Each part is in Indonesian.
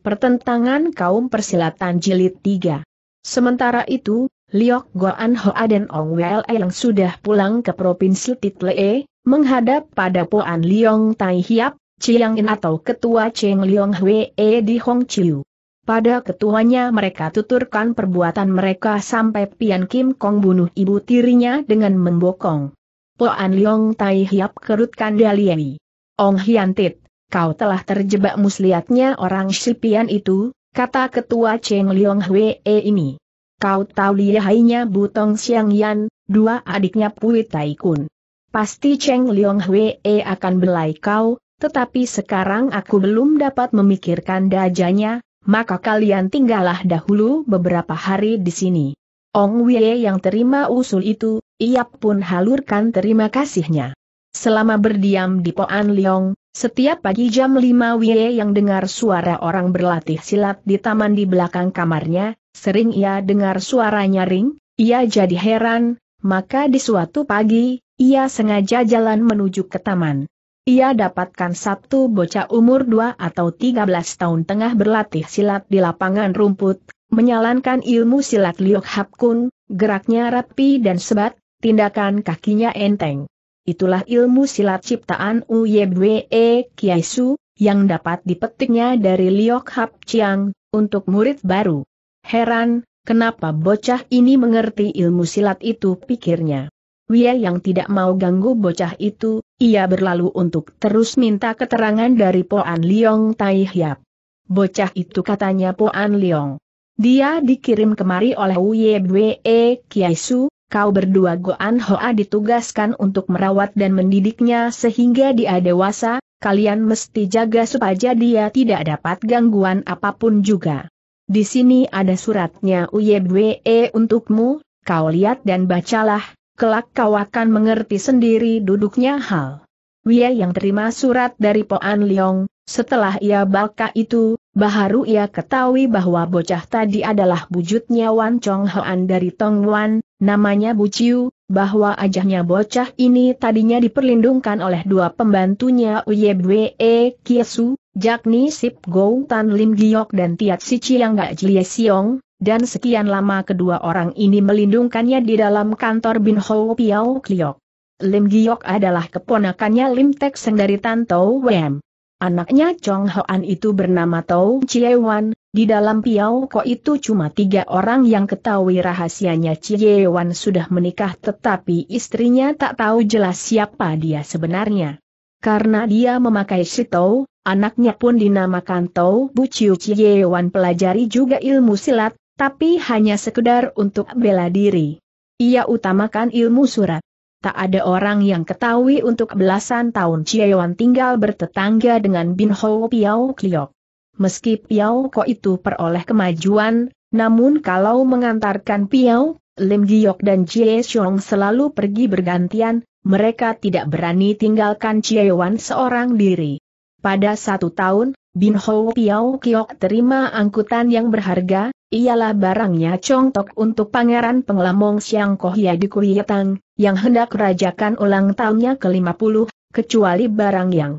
Pertentangan Kaum Persilatan Jilid 3 Sementara itu, Liok Goan Hoa dan Ong Wele yang sudah pulang ke Provinsi Titlee, menghadap pada Puan Liong Tai Hiap, Chiang In atau Ketua Cheng Liong Hwee di Hong Chiu. Pada ketuanya mereka tuturkan perbuatan mereka sampai Pian Kim Kong bunuh ibu tirinya dengan membokong. Puan Liong Tai Hiap kerutkan Dalieni. Ong Hian kau telah terjebak muslihatnya orang Sipian itu, kata ketua Cheng Liong Hwee ini. Kau tahu lihainya Butong Siang Yan, dua adiknya Pui Tai Kun. Pasti Cheng Liong Hwee akan belai kau, tetapi sekarang aku belum dapat memikirkan dajanya, maka kalian tinggallah dahulu beberapa hari di sini. Ong Wei yang terima usul itu, ia pun halurkan terima kasihnya. Selama berdiam di Poan Liong, setiap pagi jam 5 Wie yang dengar suara orang berlatih silat di taman di belakang kamarnya, sering ia dengar suara nyaring, ia jadi heran, maka di suatu pagi, ia sengaja jalan menuju ke taman. Ia dapatkan satu bocah umur 2 atau 13 tahun tengah berlatih silat di lapangan rumput, menyalankan ilmu silat Liok Hap Kun, geraknya rapi dan sebat, tindakan kakinya enteng itulah ilmu silat ciptaan Uyebwe Kiai Su, yang dapat dipetiknya dari Liok Hap Chiang, untuk murid baru. Heran, kenapa bocah ini mengerti ilmu silat itu pikirnya. Wia yang tidak mau ganggu bocah itu, ia berlalu untuk terus minta keterangan dari Poan Liong Tai Hiap. Bocah itu katanya Poan Liong. Dia dikirim kemari oleh Uyebwe Kiai Su, kau berdua Goan Hoa ditugaskan untuk merawat dan mendidiknya sehingga dia dewasa, kalian mesti jaga supaya dia tidak dapat gangguan apapun juga. Di sini ada suratnya Uyebwe untukmu, kau lihat dan bacalah, kelak kau akan mengerti sendiri duduknya hal. Wei yang terima surat dari Poan Liong, setelah ia baca itu, baru ia ketahui bahwa bocah tadi adalah wujudnya Wan Chong Hoan dari Tong Wan, namanya Bu Chiu, bahwa ajahnya bocah ini tadinya diperlindungkan oleh dua pembantunya Uyebwe Kiesu, Jakni Sip Gou Tan Lim Giok dan Tiat Si Chiang Gak Jie Siong, dan sekian lama kedua orang ini melindungkannya di dalam kantor Bin Ho Piao Kliok. Lim Giok adalah keponakannya Lim Tek Seng dari Tanto Wem. Anaknya Chong Hoan itu bernama Tau Wan. di dalam Piau Ko itu cuma tiga orang yang ketahui rahasianya Wan sudah menikah tetapi istrinya tak tahu jelas siapa dia sebenarnya. Karena dia memakai si Tau, anaknya pun dinamakan Tau Bu Chiu Wan. pelajari juga ilmu silat, tapi hanya sekedar untuk bela diri. Ia utamakan ilmu surat tak ada orang yang ketahui untuk belasan tahun Chiawan tinggal bertetangga dengan Bin Ho Piao Kliok. Meski Piao Ko itu peroleh kemajuan, namun kalau mengantarkan Piao, Lim Giok dan Chie Xiong selalu pergi bergantian, mereka tidak berani tinggalkan Chiawan seorang diri. Pada satu tahun, Bin Ho Piao Kliok terima angkutan yang berharga, ialah barangnya contoh untuk Pangeran pengelamong Siang Kohya di Kuyetang, yang hendak rajakan ulang tahunnya ke-50, kecuali barang yang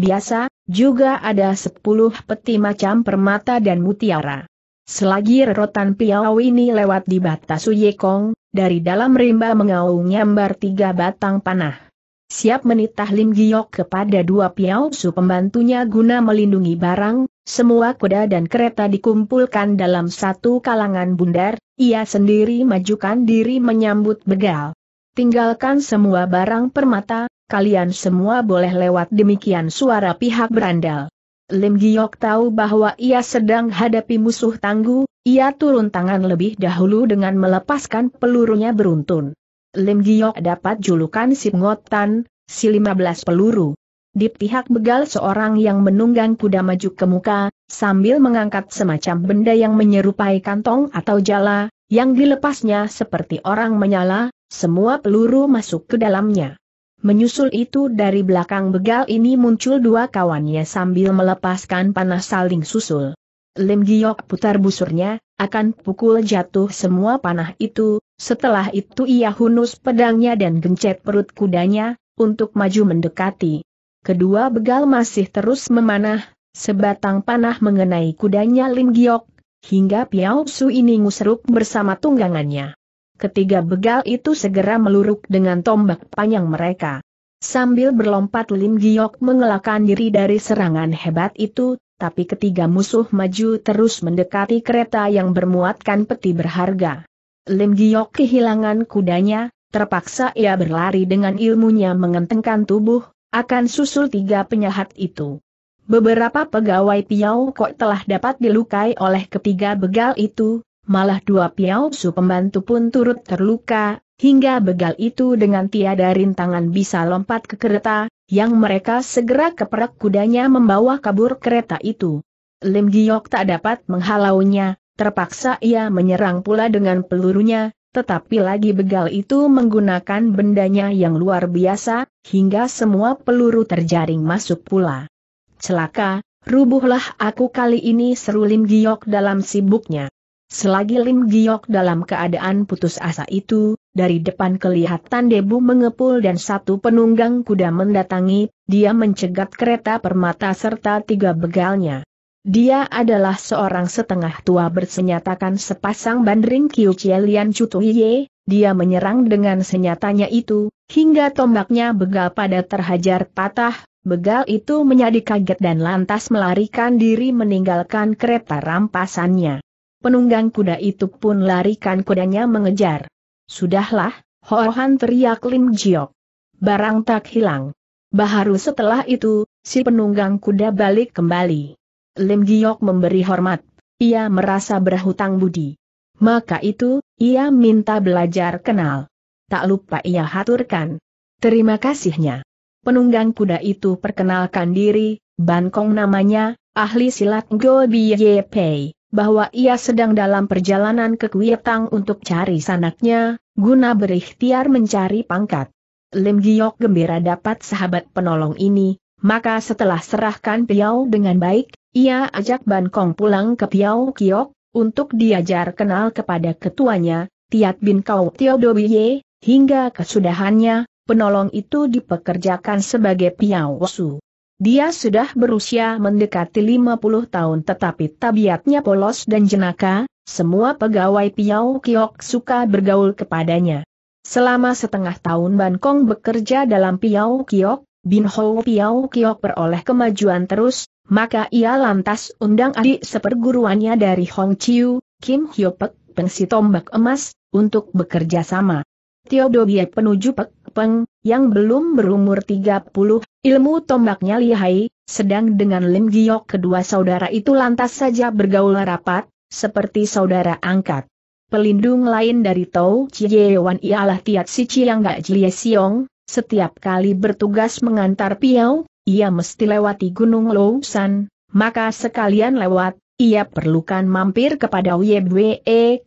biasa, juga ada 10 peti macam permata dan mutiara. Selagi rerotan piau ini lewat di batas Uyekong, dari dalam rimba mengaung nyambar tiga batang panah siap menitah Lim Giok kepada dua piausu pembantunya guna melindungi barang, semua kuda dan kereta dikumpulkan dalam satu kalangan bundar, ia sendiri majukan diri menyambut begal. Tinggalkan semua barang permata, kalian semua boleh lewat demikian suara pihak berandal. Lim Giok tahu bahwa ia sedang hadapi musuh tangguh, ia turun tangan lebih dahulu dengan melepaskan pelurunya beruntun. Lim Giok dapat julukan si ngotan, si 15 peluru. Di pihak begal seorang yang menunggang kuda maju ke muka, sambil mengangkat semacam benda yang menyerupai kantong atau jala, yang dilepasnya seperti orang menyala, semua peluru masuk ke dalamnya. Menyusul itu dari belakang begal ini muncul dua kawannya sambil melepaskan panas saling susul. Lim Giok putar busurnya, akan pukul jatuh semua panah itu, setelah itu ia hunus pedangnya dan gencet perut kudanya, untuk maju mendekati. Kedua begal masih terus memanah, sebatang panah mengenai kudanya Lim Giok, hingga Piao Su ini ngusruk bersama tunggangannya. Ketiga begal itu segera meluruk dengan tombak panjang mereka. Sambil berlompat Lim Giok mengelakkan diri dari serangan hebat itu, tapi ketiga musuh maju terus mendekati kereta yang bermuatkan peti berharga. Lim Giok kehilangan kudanya, terpaksa ia berlari dengan ilmunya mengentengkan tubuh, akan susul tiga penyahat itu. Beberapa pegawai Piau Kok telah dapat dilukai oleh ketiga begal itu, malah dua Piau Su pembantu pun turut terluka, hingga begal itu dengan tiada rintangan bisa lompat ke kereta, yang mereka segera keperak kudanya membawa kabur kereta itu. Lim Giok tak dapat menghalaunya, terpaksa ia menyerang pula dengan pelurunya, tetapi lagi begal itu menggunakan bendanya yang luar biasa, hingga semua peluru terjaring masuk pula. Celaka, rubuhlah aku kali ini seru Lim Giok dalam sibuknya. Selagi Lim Giok dalam keadaan putus asa itu, dari depan kelihatan debu mengepul dan satu penunggang kuda mendatangi, dia mencegat kereta permata serta tiga begalnya. Dia adalah seorang setengah tua bersenyatakan sepasang bandring Kiu Chielian Chutuhye, dia menyerang dengan senyatanya itu, hingga tombaknya begal pada terhajar patah, begal itu menjadi kaget dan lantas melarikan diri meninggalkan kereta rampasannya. Penunggang kuda itu pun larikan kudanya mengejar. Sudahlah, Hohan teriak Lim Jiok. Barang tak hilang. Baharu setelah itu, si penunggang kuda balik kembali. Lim Giok memberi hormat. Ia merasa berhutang budi. Maka itu, ia minta belajar kenal. Tak lupa ia haturkan. Terima kasihnya. Penunggang kuda itu perkenalkan diri, Bankong namanya, ahli silat Go Bi Ye Pei bahwa ia sedang dalam perjalanan ke Kuitang untuk cari sanaknya, guna berikhtiar mencari pangkat. Lim Giok gembira dapat sahabat penolong ini, maka setelah serahkan Piau dengan baik, ia ajak Ban Kong pulang ke Piau Kiok, untuk diajar kenal kepada ketuanya, Tiat Bin Kau Teodobiye, hingga kesudahannya, penolong itu dipekerjakan sebagai Piau Su. Dia sudah berusia mendekati 50 tahun tetapi tabiatnya polos dan jenaka, semua pegawai Piau Kiok suka bergaul kepadanya. Selama setengah tahun Ban Kong bekerja dalam Piau Kiok, Bin Ho Piau Kiok peroleh kemajuan terus, maka ia lantas undang adik seperguruannya dari Hong Chiu, Kim Hyo Pek, pengsi tombak emas, untuk bekerja sama. Tio Dobie penuju Pek Peng, yang belum berumur 30, ilmu tombaknya lihai, sedang dengan Lim Giok kedua saudara itu lantas saja bergaul rapat, seperti saudara angkat. Pelindung lain dari Tau Wan ialah Tiat Si Chiang Gak Jie Siong, setiap kali bertugas mengantar Piau, ia mesti lewati Gunung Lousan, maka sekalian lewat, ia perlukan mampir kepada Wei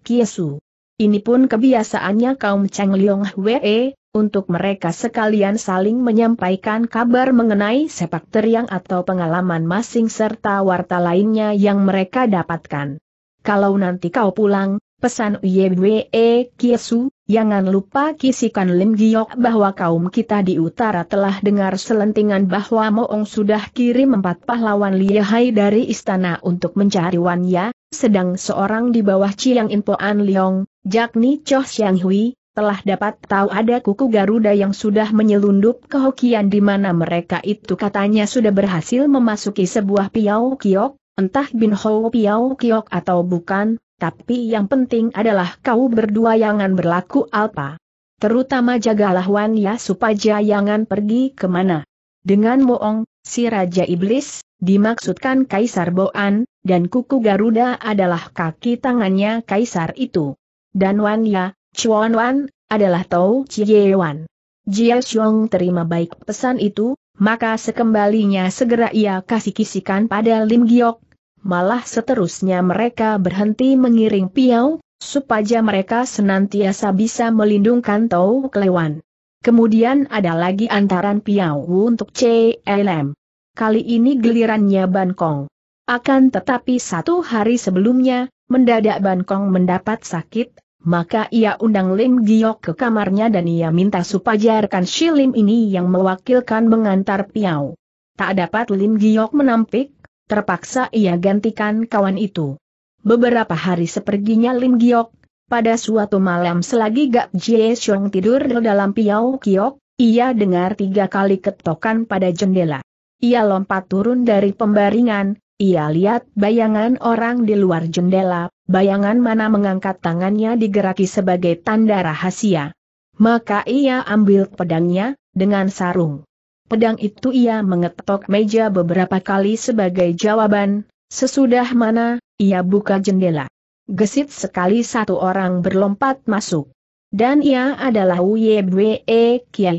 Kiesu. Ini pun kebiasaannya kaum Cheng Liong Hwe, untuk mereka sekalian saling menyampaikan kabar mengenai sepak terjang atau pengalaman masing serta warta lainnya yang mereka dapatkan. Kalau nanti kau pulang, pesan Yewe Kiesu, jangan lupa kisikan Lim Giok bahwa kaum kita di utara telah dengar selentingan bahwa Moong sudah kirim empat pahlawan lihai dari istana untuk mencari Wan Ya, sedang seorang di bawah Chiang Impoan Liong, Jakni Cho Xiang Hui, telah dapat tahu ada kuku Garuda yang sudah menyelundup ke Hokian di mana mereka itu katanya sudah berhasil memasuki sebuah Piau Kiok, entah Bin Ho Piau Kiok atau bukan, tapi yang penting adalah kau berdua jangan berlaku alpa. Terutama jagalah Wan Ya supaya jangan pergi kemana. Dengan Moong si Raja Iblis, dimaksudkan Kaisar Boan, dan kuku Garuda adalah kaki tangannya Kaisar itu. Dan Wan Ya, Chuan Wan, adalah Tao Chie Wan. Jia Xiong terima baik pesan itu, maka sekembalinya segera ia kasih kisikan pada Lim Giok. Malah seterusnya mereka berhenti mengiring Piao, supaya mereka senantiasa bisa melindungkan Tau Klewan. Kemudian ada lagi antaran piau untuk CLM. Kali ini gelirannya Ban Kong. Akan tetapi satu hari sebelumnya, mendadak Ban Kong mendapat sakit, maka ia undang Lim Giok ke kamarnya dan ia minta supaya rekan Shilim ini yang mewakilkan mengantar Piau. Tak dapat Lim Giok menampik, terpaksa ia gantikan kawan itu. Beberapa hari seperginya Lim Giok, pada suatu malam selagi Gak Jie Xiong tidur dalam Piau Kiok, ia dengar tiga kali ketokan pada jendela. Ia lompat turun dari pembaringan, ia lihat bayangan orang di luar jendela, bayangan mana mengangkat tangannya digeraki sebagai tanda rahasia. Maka ia ambil pedangnya, dengan sarung. Pedang itu ia mengetok meja beberapa kali sebagai jawaban, sesudah mana, ia buka jendela. Gesit sekali satu orang berlompat masuk. Dan ia adalah Uyebwe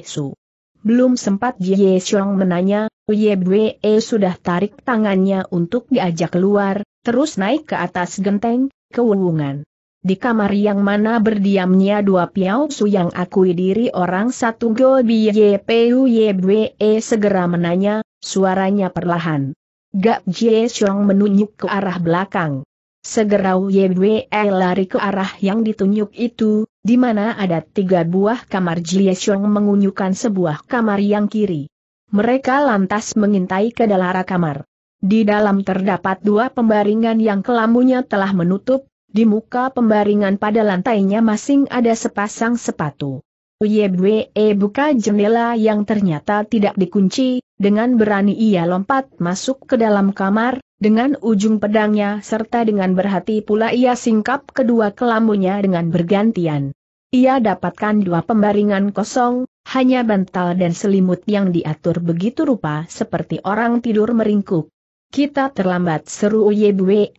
Su. Belum sempat Jie Xiong menanya, Yebwe e sudah tarik tangannya untuk diajak keluar, terus naik ke atas genteng, ke wungan. Di kamar yang mana berdiamnya dua piau su yang akui diri orang satu Go BYPU Yebwe e segera menanya, suaranya perlahan. Gak Jie Xiong menunjuk ke arah belakang. Segera Yebwe e lari ke arah yang ditunjuk itu, di mana ada tiga buah kamar Jie Xiong mengunyukan sebuah kamar yang kiri. Mereka lantas mengintai ke dalam kamar. Di dalam terdapat dua pembaringan yang kelamunya telah menutup, di muka pembaringan pada lantainya masing ada sepasang sepatu. Uyebwe eh, buka jendela yang ternyata tidak dikunci, dengan berani ia lompat masuk ke dalam kamar, dengan ujung pedangnya serta dengan berhati pula ia singkap kedua kelamunya dengan bergantian. Ia dapatkan dua pembaringan kosong, hanya bantal dan selimut yang diatur begitu rupa seperti orang tidur meringkuk. Kita terlambat seru Uyebwe.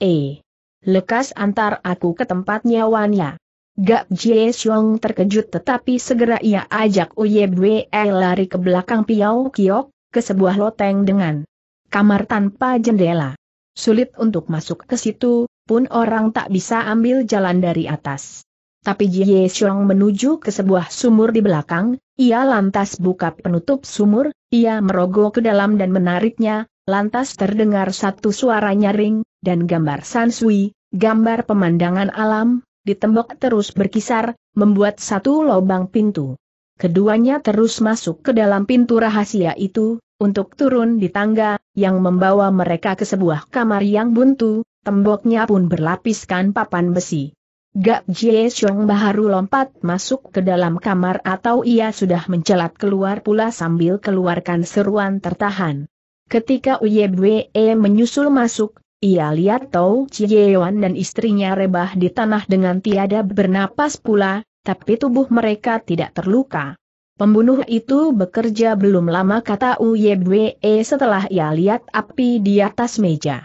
Lekas antar aku ke tempatnya Wanya. Gak Jie Xiong terkejut tetapi segera ia ajak Uyebwe lari ke belakang Piao Kiok, ke sebuah loteng dengan kamar tanpa jendela. Sulit untuk masuk ke situ, pun orang tak bisa ambil jalan dari atas tapi Ye Xiong menuju ke sebuah sumur di belakang, ia lantas buka penutup sumur, ia merogoh ke dalam dan menariknya, lantas terdengar satu suara nyaring, dan gambar Sansui, gambar pemandangan alam, di terus berkisar, membuat satu lubang pintu. Keduanya terus masuk ke dalam pintu rahasia itu, untuk turun di tangga, yang membawa mereka ke sebuah kamar yang buntu, temboknya pun berlapiskan papan besi. Gak Jie Xiong baru lompat masuk ke dalam kamar atau ia sudah mencelat keluar pula sambil keluarkan seruan tertahan. Ketika Uye Uyebwe menyusul masuk, ia lihat Tau Yuan dan istrinya rebah di tanah dengan tiada bernapas pula, tapi tubuh mereka tidak terluka. Pembunuh itu bekerja belum lama kata Uye Uyebwe setelah ia lihat api di atas meja.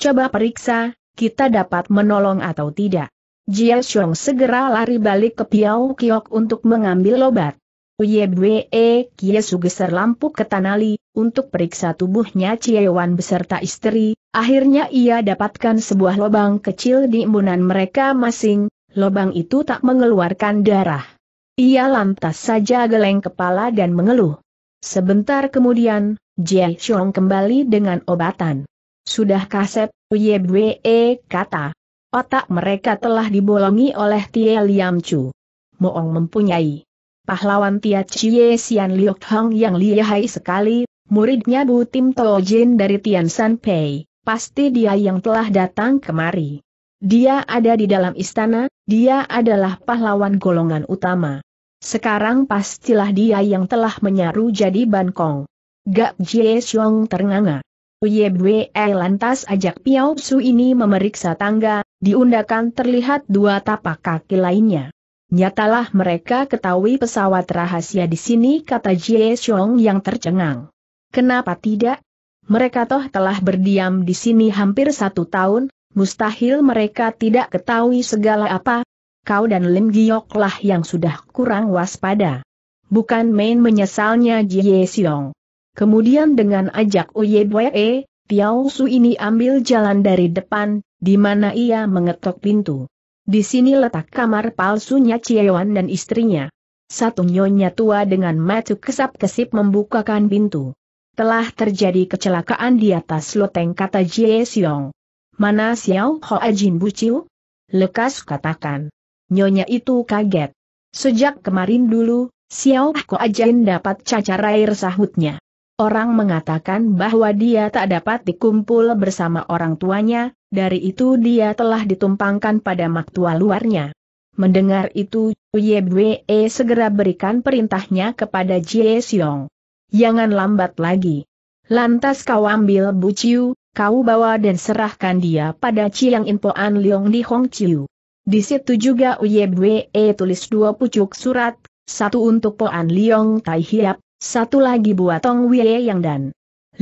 Coba periksa, kita dapat menolong atau tidak. Jia Xiong segera lari balik ke Piao Kiok untuk mengambil obat. Bwe e, Kie Sugeser lampu ke Tanali, untuk periksa tubuhnya Ciewan beserta istri, akhirnya ia dapatkan sebuah lubang kecil di imbunan mereka masing, lubang itu tak mengeluarkan darah. Ia lantas saja geleng kepala dan mengeluh. Sebentar kemudian, Jie Xiong kembali dengan obatan. Sudah kasep, Bwe e, kata, Otak mereka telah dibolongi oleh Tie Liam Chu. Moong mempunyai pahlawan Tia Chie Sian Liok Hang yang lihai sekali, muridnya Bu Tim To Jin dari Tian San Pei, pasti dia yang telah datang kemari. Dia ada di dalam istana, dia adalah pahlawan golongan utama. Sekarang pastilah dia yang telah menyaru jadi Bangkong. Gak Jie Xiong ternganga. Uyebwe lantas ajak Piao Su ini memeriksa tangga, diundakan terlihat dua tapak kaki lainnya. Nyatalah mereka ketahui pesawat rahasia di sini kata Jie Xiong yang tercengang. Kenapa tidak? Mereka toh telah berdiam di sini hampir satu tahun, mustahil mereka tidak ketahui segala apa. Kau dan Lim Giok lah yang sudah kurang waspada. Bukan main menyesalnya Jie Xiong. Kemudian dengan ajak Uye Dwee, Piao Su ini ambil jalan dari depan, di mana ia mengetok pintu. Di sini letak kamar palsunya Cieyuan dan istrinya. Satu nyonya tua dengan mata kesap-kesip membukakan pintu. Telah terjadi kecelakaan di atas loteng kata Jie Xiong. Mana Xiao Hoa Jin Buciu? Lekas katakan. Nyonya itu kaget. Sejak kemarin dulu, Xiao Hoa Jin dapat cacar air sahutnya. Orang mengatakan bahwa dia tak dapat dikumpul bersama orang tuanya, dari itu dia telah ditumpangkan pada maktua luarnya. Mendengar itu, Yebwe segera berikan perintahnya kepada Jie Xiong. Jangan lambat lagi. Lantas kau ambil Bu Chiu, kau bawa dan serahkan dia pada Chiang An Liong di Hong Chiu. Di situ juga Yebwe tulis dua pucuk surat, satu untuk Poan Liong Tai Hiap, satu lagi buat Tong Wei Yang dan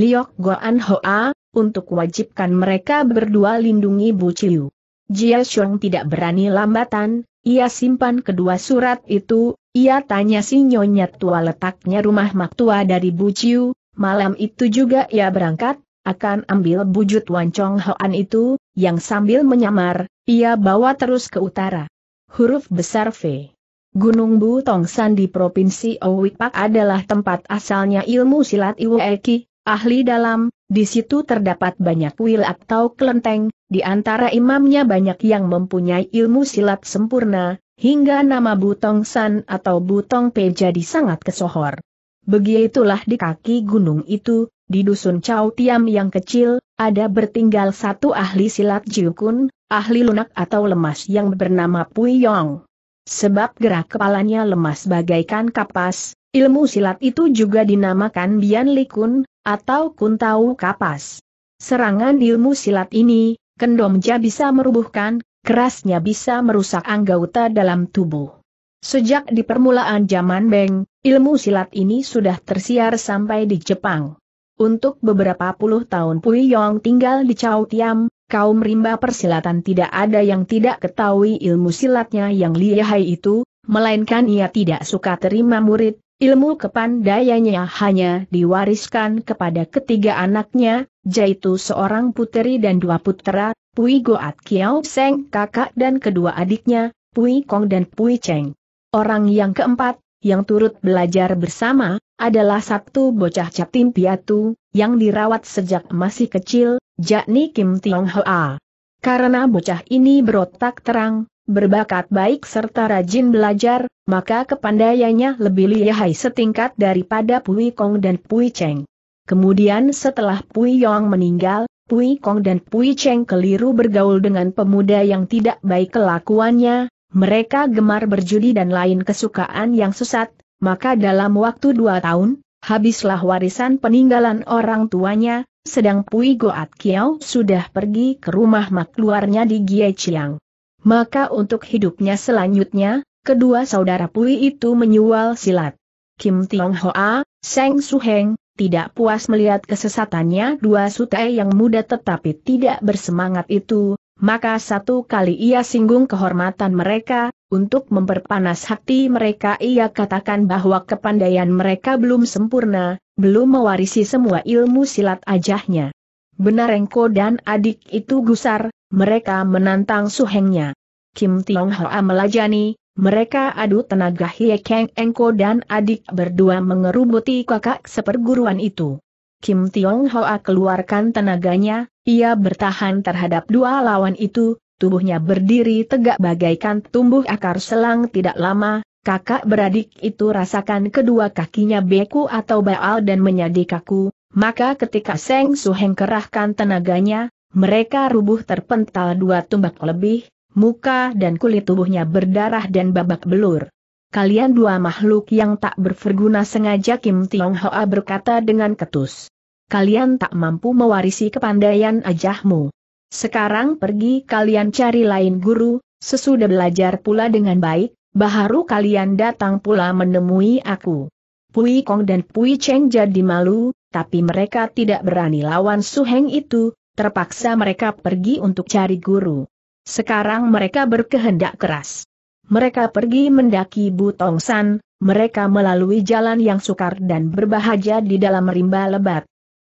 Liok Goan Hoa, untuk wajibkan mereka berdua lindungi Bu Chiu. Jia Xiong tidak berani lambatan, ia simpan kedua surat itu, ia tanya si Nyonya Tua letaknya rumah Maktua dari Bu Chiu, malam itu juga ia berangkat, akan ambil bujut Wancong Hoan itu, yang sambil menyamar, ia bawa terus ke utara. Huruf besar V. Gunung Butongsan di Provinsi Owipak adalah tempat asalnya ilmu silat Iweki, ahli dalam, di situ terdapat banyak wil atau kelenteng, di antara imamnya banyak yang mempunyai ilmu silat sempurna, hingga nama Butongsan atau Butong Pe jadi sangat kesohor. Begitulah di kaki gunung itu, di dusun Chow Tiam yang kecil, ada bertinggal satu ahli silat Jiukun, ahli lunak atau lemas yang bernama Puyong. Sebab gerak kepalanya lemas bagaikan kapas, ilmu silat itu juga dinamakan Bian Likun, atau Kuntau Kapas. Serangan ilmu silat ini, kendomja bisa merubuhkan, kerasnya bisa merusak anggota dalam tubuh. Sejak di permulaan zaman Beng, ilmu silat ini sudah tersiar sampai di Jepang. Untuk beberapa puluh tahun Pui Yong tinggal di Chao Tiam, kaum rimba persilatan tidak ada yang tidak ketahui ilmu silatnya yang lihai itu, melainkan ia tidak suka terima murid, ilmu kepandaiannya hanya diwariskan kepada ketiga anaknya, yaitu seorang puteri dan dua putera, Pui Goat Kiao Seng kakak dan kedua adiknya, Pui Kong dan Pui Cheng. Orang yang keempat, yang turut belajar bersama, adalah satu bocah catim piatu, yang dirawat sejak masih kecil, yakni Kim Tiong Hoa. Karena bocah ini berotak terang, berbakat baik serta rajin belajar, maka kepandaiannya lebih lihai setingkat daripada Pui Kong dan Pui Cheng. Kemudian setelah Pui Yong meninggal, Pui Kong dan Pui Cheng keliru bergaul dengan pemuda yang tidak baik kelakuannya, mereka gemar berjudi dan lain kesukaan yang sesat, maka dalam waktu dua tahun, habislah warisan peninggalan orang tuanya, sedang Pui Goat Kiao sudah pergi ke rumah mak di Gie Chiang. Maka untuk hidupnya selanjutnya, kedua saudara Pui itu menyual silat. Kim Tiong Hoa, Seng Heng, tidak puas melihat kesesatannya dua sutai yang muda tetapi tidak bersemangat itu, maka satu kali ia singgung kehormatan mereka, untuk memperpanas hati mereka ia katakan bahwa kepandaian mereka belum sempurna, belum mewarisi semua ilmu silat ajahnya. Benar Engko dan adik itu gusar, mereka menantang suhengnya. Kim Tiong Hoa melajani, mereka adu tenaga Hie Keng Engko dan adik berdua mengerubuti kakak seperguruan itu. Kim Tiong Hoa keluarkan tenaganya, ia bertahan terhadap dua lawan itu, tubuhnya berdiri tegak bagaikan tumbuh akar selang tidak lama, kakak beradik itu rasakan kedua kakinya beku atau baal dan menjadi kaku, maka ketika Seng Suheng kerahkan tenaganya, mereka rubuh terpental dua tumbak lebih, muka dan kulit tubuhnya berdarah dan babak belur. Kalian dua makhluk yang tak berverguna sengaja Kim Tiong Hoa berkata dengan ketus kalian tak mampu mewarisi kepandaian ajahmu. Sekarang pergi kalian cari lain guru, sesudah belajar pula dengan baik, baharu kalian datang pula menemui aku. Pui Kong dan Pui Cheng jadi malu, tapi mereka tidak berani lawan Su Heng itu, terpaksa mereka pergi untuk cari guru. Sekarang mereka berkehendak keras. Mereka pergi mendaki Butong San, mereka melalui jalan yang sukar dan berbahagia di dalam rimba lebat.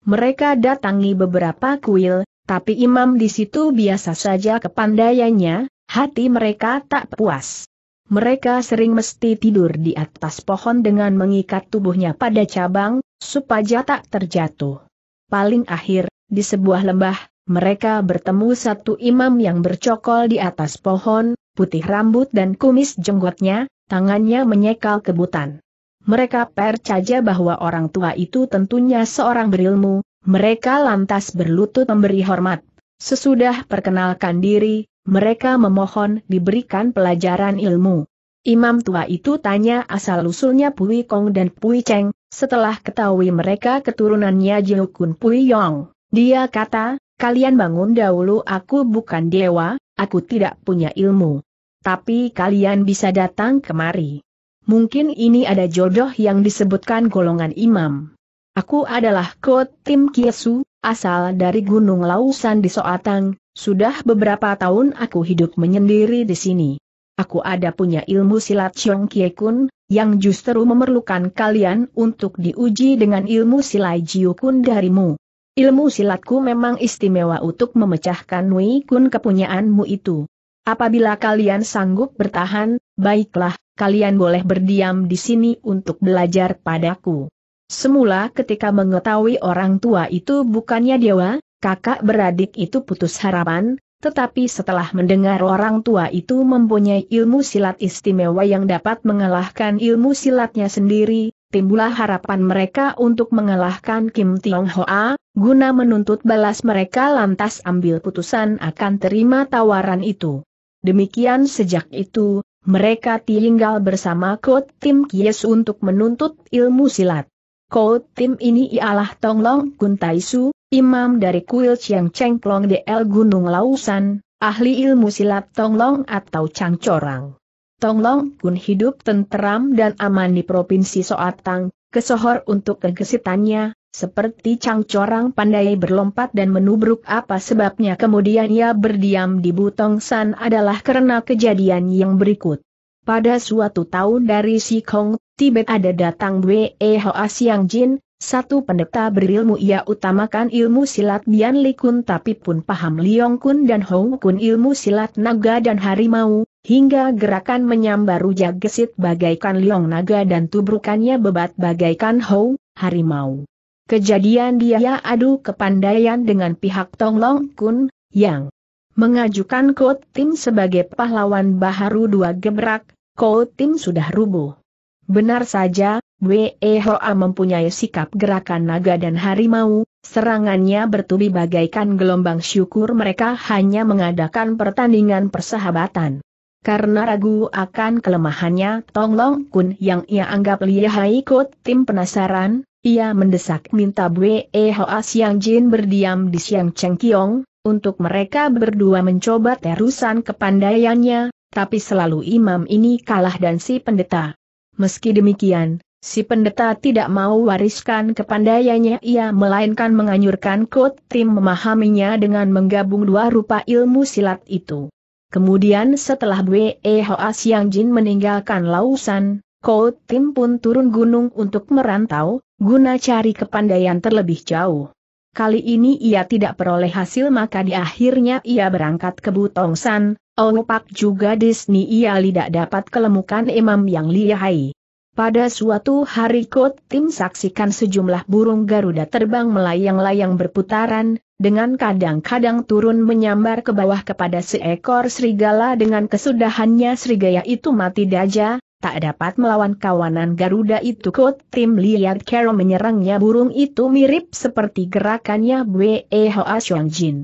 Mereka datangi beberapa kuil, tapi imam di situ biasa saja kepandaiannya, hati mereka tak puas. Mereka sering mesti tidur di atas pohon dengan mengikat tubuhnya pada cabang, supaya tak terjatuh. Paling akhir, di sebuah lembah, mereka bertemu satu imam yang bercokol di atas pohon, putih rambut dan kumis jenggotnya, tangannya menyekal kebutan. Mereka percaya bahwa orang tua itu tentunya seorang berilmu, mereka lantas berlutut memberi hormat. Sesudah perkenalkan diri, mereka memohon diberikan pelajaran ilmu. Imam tua itu tanya asal-usulnya Pui Kong dan Pui Cheng, setelah ketahui mereka keturunannya Jiukun Pui Yong. Dia kata, kalian bangun dahulu aku bukan dewa, aku tidak punya ilmu. Tapi kalian bisa datang kemari mungkin ini ada jodoh yang disebutkan golongan imam. Aku adalah Ko Tim Kiesu, asal dari Gunung Lausan di Soatang, sudah beberapa tahun aku hidup menyendiri di sini. Aku ada punya ilmu silat Chong Kie Kun, yang justru memerlukan kalian untuk diuji dengan ilmu silai Jiu Kun darimu. Ilmu silatku memang istimewa untuk memecahkan Wei Kun kepunyaanmu itu. Apabila kalian sanggup bertahan, baiklah, kalian boleh berdiam di sini untuk belajar padaku. Semula ketika mengetahui orang tua itu bukannya dewa, kakak beradik itu putus harapan, tetapi setelah mendengar orang tua itu mempunyai ilmu silat istimewa yang dapat mengalahkan ilmu silatnya sendiri, timbullah harapan mereka untuk mengalahkan Kim Tiong Hoa, guna menuntut balas mereka lantas ambil putusan akan terima tawaran itu. Demikian sejak itu, mereka tinggal bersama Kot Tim Kies untuk menuntut ilmu silat. Kot Tim ini ialah Tonglong Kun imam dari kuil Chiang di DL Gunung Lausan, ahli ilmu silat Tonglong atau Changcorang. Tonglong Kun hidup tenteram dan aman di Provinsi Soatang, kesohor untuk kegesitannya, seperti cangcorang pandai berlompat dan menubruk apa sebabnya kemudian ia berdiam di Butong San adalah karena kejadian yang berikut. Pada suatu tahun dari Sikong, Tibet ada datang Wei Hoa Siang Jin, satu pendeta berilmu ia utamakan ilmu silat Bian Likun tapi pun paham Liong Kun dan Hong Kun ilmu silat naga dan harimau, hingga gerakan menyambar rujak gesit bagaikan liong naga dan tubrukannya bebat bagaikan Hong, harimau. Kejadian dia adu kepandaian dengan pihak Tonglong Kun, yang mengajukan Ko Tim sebagai pahlawan Baharu dua gebrak, Ko Tim sudah rubuh. Benar saja, Wei Hoa mempunyai sikap gerakan naga dan harimau, serangannya bertubi bagaikan gelombang syukur mereka hanya mengadakan pertandingan persahabatan. Karena ragu akan kelemahannya Tonglong Kun yang ia anggap lihai Ko Tim penasaran, ia mendesak minta Bwe Hoa Siang Jin berdiam di Siang Cheng Kiong, untuk mereka berdua mencoba terusan kepandaiannya, tapi selalu imam ini kalah dan si pendeta. Meski demikian, si pendeta tidak mau wariskan kepandaiannya ia melainkan menganyurkan Kot Tim memahaminya dengan menggabung dua rupa ilmu silat itu. Kemudian setelah Bwe Hoa Siang Jin meninggalkan Lausan, Kou Tim pun turun gunung untuk merantau, guna cari kepandaian terlebih jauh. Kali ini ia tidak peroleh hasil maka di akhirnya ia berangkat ke Butongsan, oh, Pak juga Disney ia tidak dapat kelemukan imam yang lihai. Pada suatu hari Kot Tim saksikan sejumlah burung Garuda terbang melayang-layang berputaran, dengan kadang-kadang turun menyambar ke bawah kepada seekor serigala dengan kesudahannya serigaya itu mati daja, tak dapat melawan kawanan Garuda itu kot tim liar Carol menyerangnya burung itu mirip seperti gerakannya Bwe Hoa Xiong Jin.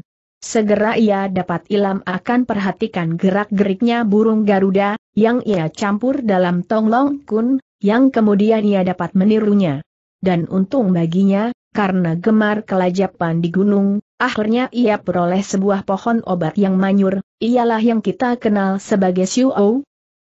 Segera ia dapat ilam akan perhatikan gerak-geriknya burung Garuda, yang ia campur dalam Long kun, yang kemudian ia dapat menirunya. Dan untung baginya, karena gemar kelajapan di gunung, akhirnya ia peroleh sebuah pohon obat yang manyur, ialah yang kita kenal sebagai Xiu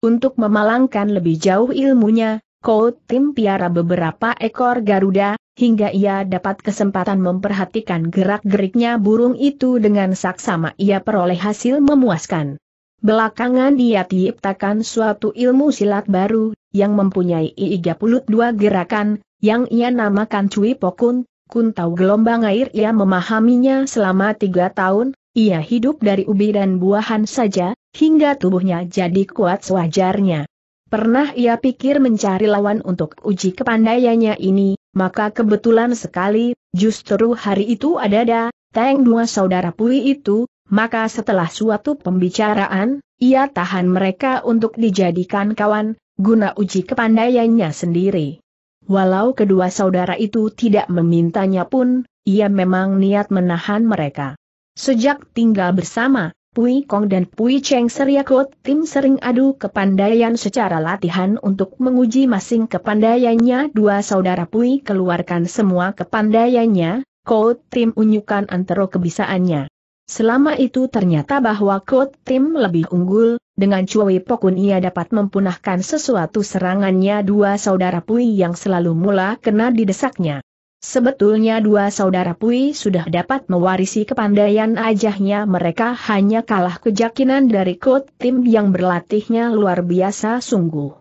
untuk memalangkan lebih jauh ilmunya, Kau tim piara beberapa ekor Garuda, hingga ia dapat kesempatan memperhatikan gerak-geriknya burung itu dengan saksama ia peroleh hasil memuaskan. Belakangan dia tiptakan suatu ilmu silat baru, yang mempunyai 32 gerakan, yang ia namakan Cui Pokun, Kuntau gelombang air ia memahaminya selama tiga tahun, ia hidup dari ubi dan buahan saja, hingga tubuhnya jadi kuat sewajarnya. Pernah ia pikir mencari lawan untuk uji kepandaiannya ini, maka kebetulan sekali, justru hari itu ada da, Teng dua saudara Pui itu, maka setelah suatu pembicaraan, ia tahan mereka untuk dijadikan kawan, guna uji kepandaiannya sendiri. Walau kedua saudara itu tidak memintanya pun, ia memang niat menahan mereka. Sejak tinggal bersama, Pui Kong dan Pui Cheng Seriakot tim sering adu kepandaian secara latihan untuk menguji masing kepandaiannya dua saudara Pui keluarkan semua kepandaiannya, Kot Tim unyukan antero kebisaannya. Selama itu ternyata bahwa Kot Tim lebih unggul, dengan Cui Pokun ia dapat mempunahkan sesuatu serangannya dua saudara Pui yang selalu mula kena didesaknya. Sebetulnya dua saudara Pui sudah dapat mewarisi kepandaian ajahnya mereka hanya kalah kejakinan dari Kot Tim yang berlatihnya luar biasa sungguh.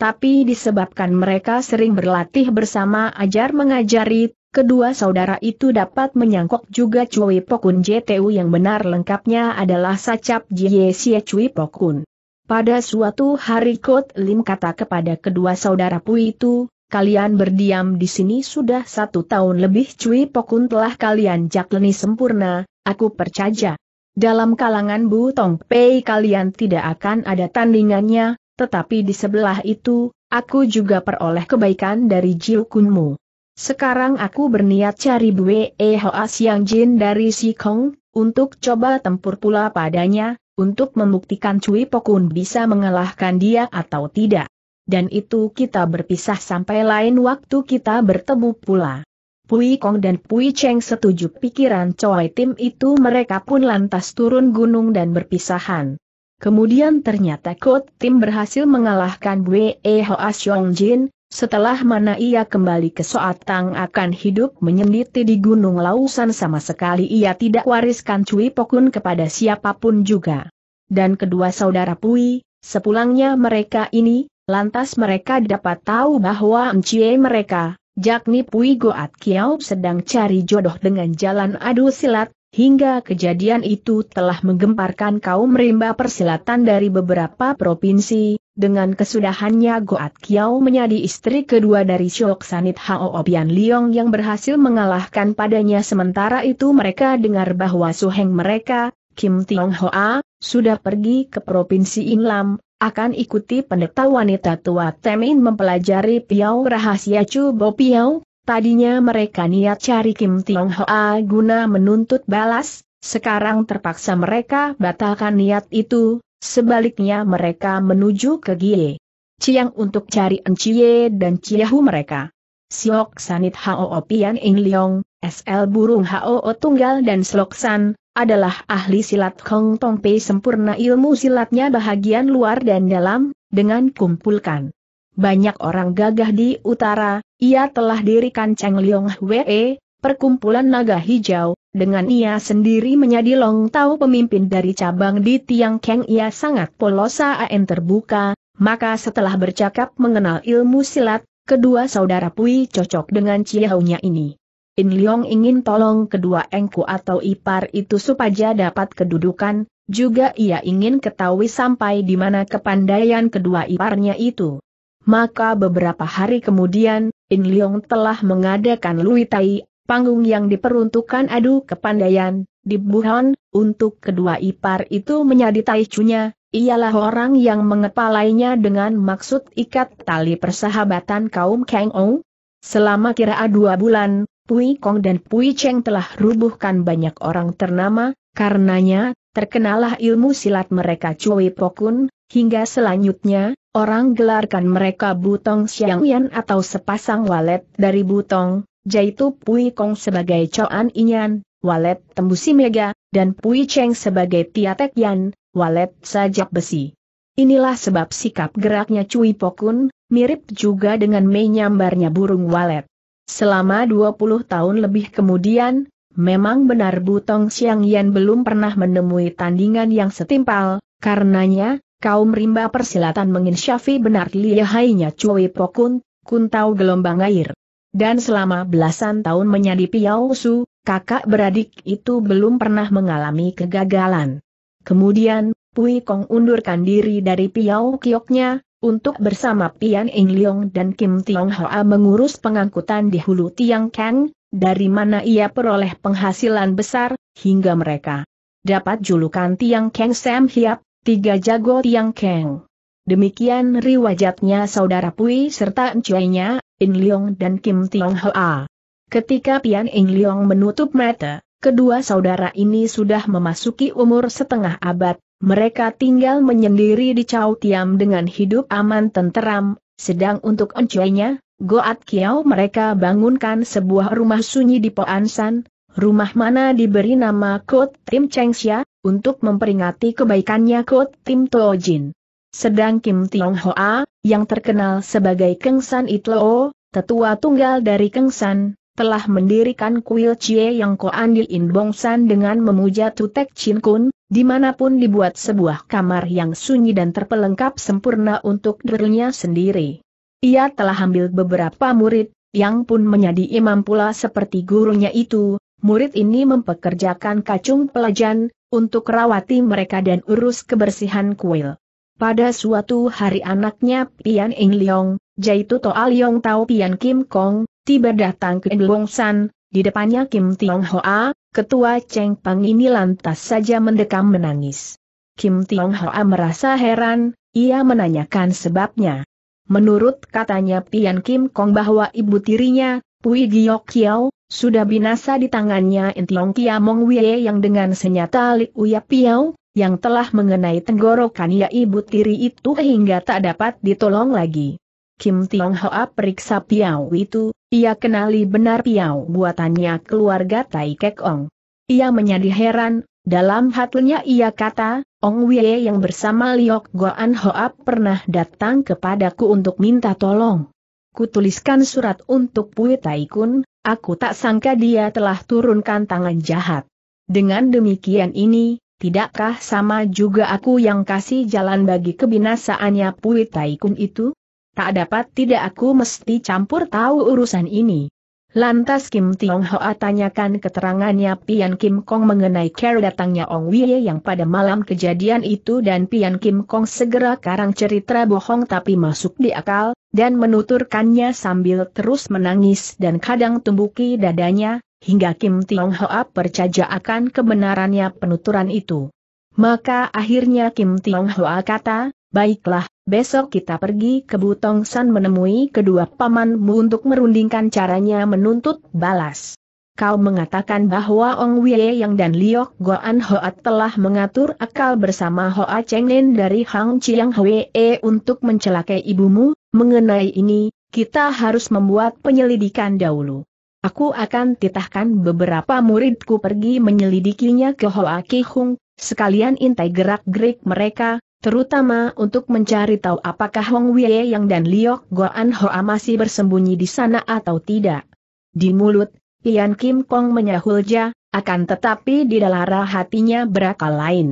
Tapi disebabkan mereka sering berlatih bersama ajar mengajari, kedua saudara itu dapat menyangkok juga Cui Pokun JTU yang benar lengkapnya adalah Sacap Jie Xie Cui Pokun. Pada suatu hari Kot Lim kata kepada kedua saudara Pui itu, kalian berdiam di sini sudah satu tahun lebih cuy Pokun telah kalian jakleni sempurna, aku percaya. Dalam kalangan Bu Tong Pei kalian tidak akan ada tandingannya, tetapi di sebelah itu, aku juga peroleh kebaikan dari Jiu Kunmu. Sekarang aku berniat cari Bue e Hoa Siang Jin dari Si Kong, untuk coba tempur pula padanya, untuk membuktikan Cui Pokun bisa mengalahkan dia atau tidak dan itu kita berpisah sampai lain waktu kita bertemu pula. Pui Kong dan Pui Cheng setuju pikiran Choi Tim itu mereka pun lantas turun gunung dan berpisahan. Kemudian ternyata Kot Tim berhasil mengalahkan Bwe Hoa Xiong Jin, setelah mana ia kembali ke Soatang akan hidup menyenditi di Gunung Lausan sama sekali ia tidak wariskan Cui Pokun kepada siapapun juga. Dan kedua saudara Pui, sepulangnya mereka ini, Lantas mereka dapat tahu bahwa Mcie mereka, yakni Pui Goat Kiau sedang cari jodoh dengan jalan adu silat, hingga kejadian itu telah menggemparkan kaum rimba persilatan dari beberapa provinsi, dengan kesudahannya Goat Kiao menjadi istri kedua dari Syok Sanit Hao Obian Liong yang berhasil mengalahkan padanya sementara itu mereka dengar bahwa suheng mereka, Kim Tiong Hoa, sudah pergi ke provinsi Inlam, akan ikuti pendeta wanita tua Temin mempelajari piau rahasia Chu Bo Piau, tadinya mereka niat cari Kim Tiong Hoa guna menuntut balas, sekarang terpaksa mereka batalkan niat itu, sebaliknya mereka menuju ke Gie. Ciang untuk cari Enciye dan Ciahu mereka. Siok Sanit Hao Pian Ing Leong, SL Burung Hao Tunggal dan Sloksan, adalah ahli silat Hong Tong Pei sempurna ilmu silatnya bahagian luar dan dalam, dengan kumpulkan. Banyak orang gagah di utara, ia telah dirikan Cheng Leong Hwe, perkumpulan naga hijau, dengan ia sendiri menjadi Long Tau pemimpin dari cabang di Tiang Keng ia sangat polosa AN terbuka, maka setelah bercakap mengenal ilmu silat, kedua saudara Pui cocok dengan Ciehaunya ini. In Leong ingin tolong kedua engku atau ipar itu supaya dapat kedudukan, juga ia ingin ketahui sampai di mana kepandaian kedua iparnya itu. Maka beberapa hari kemudian, In Leong telah mengadakan Lui Tai, panggung yang diperuntukkan adu kepandaian, di Buhan, untuk kedua ipar itu menjadi Chunya, ialah orang yang mengepalainya dengan maksud ikat tali persahabatan kaum Kang Ong. Selama kira dua bulan, Pui Kong dan Pui Cheng telah rubuhkan banyak orang ternama, karenanya, terkenalah ilmu silat mereka Cui Pokun, hingga selanjutnya, orang gelarkan mereka Butong Siang Yan atau sepasang walet dari Butong, yaitu Pui Kong sebagai Coan Inyan, walet tembusi mega, dan Pui Cheng sebagai Tiatek Yan, walet sajak besi. Inilah sebab sikap geraknya Cui Pokun, mirip juga dengan menyambarnya burung walet. Selama 20 tahun lebih kemudian, memang benar Butong Xiang Yan belum pernah menemui tandingan yang setimpal, karenanya, kaum rimba persilatan menginsyafi benar lihainya Cui Pokun, kuntau gelombang air. Dan selama belasan tahun menjadi Yao Su, kakak beradik itu belum pernah mengalami kegagalan. Kemudian, Pui Kong undurkan diri dari Piau Kioknya, untuk bersama Pian Eng Leong dan Kim Tiong Hoa mengurus pengangkutan di Hulu Tiang Kang, dari mana ia peroleh penghasilan besar, hingga mereka dapat julukan Tiang Kang Sam Hiap, tiga jago Tiang Kang. Demikian riwayatnya saudara Pui serta encuainya, In Leong dan Kim Tiong Hoa. Ketika Pian Ing Leong menutup mata, kedua saudara ini sudah memasuki umur setengah abad, mereka tinggal menyendiri di Chao Tiam dengan hidup aman tenteram, sedang untuk Oncuenya, Goat Kiao mereka bangunkan sebuah rumah sunyi di Poansan, rumah mana diberi nama Kot Tim Xia, untuk memperingati kebaikannya Kot Tim Jin. Sedang Kim Tiong Hoa, yang terkenal sebagai Keng San Itloo, tetua tunggal dari Keng San telah mendirikan kuil Cie yang Koan di In Bongsan dengan memuja Tutek Chin Kun, dimanapun dibuat sebuah kamar yang sunyi dan terpelengkap sempurna untuk dirinya sendiri. Ia telah ambil beberapa murid, yang pun menjadi imam pula seperti gurunya itu, murid ini mempekerjakan kacung pelajan, untuk rawati mereka dan urus kebersihan kuil. Pada suatu hari anaknya Pian Eng Leong, Jaitu Toa Liong Tau Pian Kim Kong, tiba datang ke Bong San, di depannya Kim Tiong Hoa, ketua Cheng Pang ini lantas saja mendekam menangis. Kim Tiong Hoa merasa heran, ia menanyakan sebabnya. Menurut katanya Pian Kim Kong bahwa ibu tirinya, Pui Giok Kiao, sudah binasa di tangannya Intiong Mong Wei yang dengan senyata Li Uya Piao, yang telah mengenai tenggorokan ya ibu tiri itu hingga tak dapat ditolong lagi. Kim Tiong Hoa periksa Piau itu, ia kenali benar Piau buatannya keluarga Tai Kek Ong. Ia menjadi heran, dalam hatinya ia kata, Ong Wei yang bersama Liok Goan Hoa pernah datang kepadaku untuk minta tolong. Kutuliskan surat untuk Pui Tai Kun, aku tak sangka dia telah turunkan tangan jahat. Dengan demikian ini, tidakkah sama juga aku yang kasih jalan bagi kebinasaannya Pui Tai Kun itu? Tak dapat tidak aku mesti campur tahu urusan ini. Lantas Kim Tiong Hoa tanyakan keterangannya Pian Kim Kong mengenai care datangnya Ong Wei yang pada malam kejadian itu dan Pian Kim Kong segera karang cerita bohong tapi masuk di akal, dan menuturkannya sambil terus menangis dan kadang tumbuki dadanya, hingga Kim Tiong Hoa percaya akan kebenarannya penuturan itu. Maka akhirnya Kim Tiong Hoa kata, baiklah, besok kita pergi ke Butong San menemui kedua pamanmu untuk merundingkan caranya menuntut balas. Kau mengatakan bahwa Ong Wei Yang dan Liok Goan Hoat telah mengatur akal bersama Hoa Cheng Nen dari Hang Chiang Hwee untuk mencelakai ibumu, mengenai ini, kita harus membuat penyelidikan dahulu. Aku akan titahkan beberapa muridku pergi menyelidikinya ke Hoa Ki Hung, sekalian intai gerak-gerik mereka, terutama untuk mencari tahu apakah Hong Wei Yang dan Liok Goan Hoa masih bersembunyi di sana atau tidak. Di mulut, Ian Kim Kong menyahulja, akan tetapi di dalara hatinya berakal lain.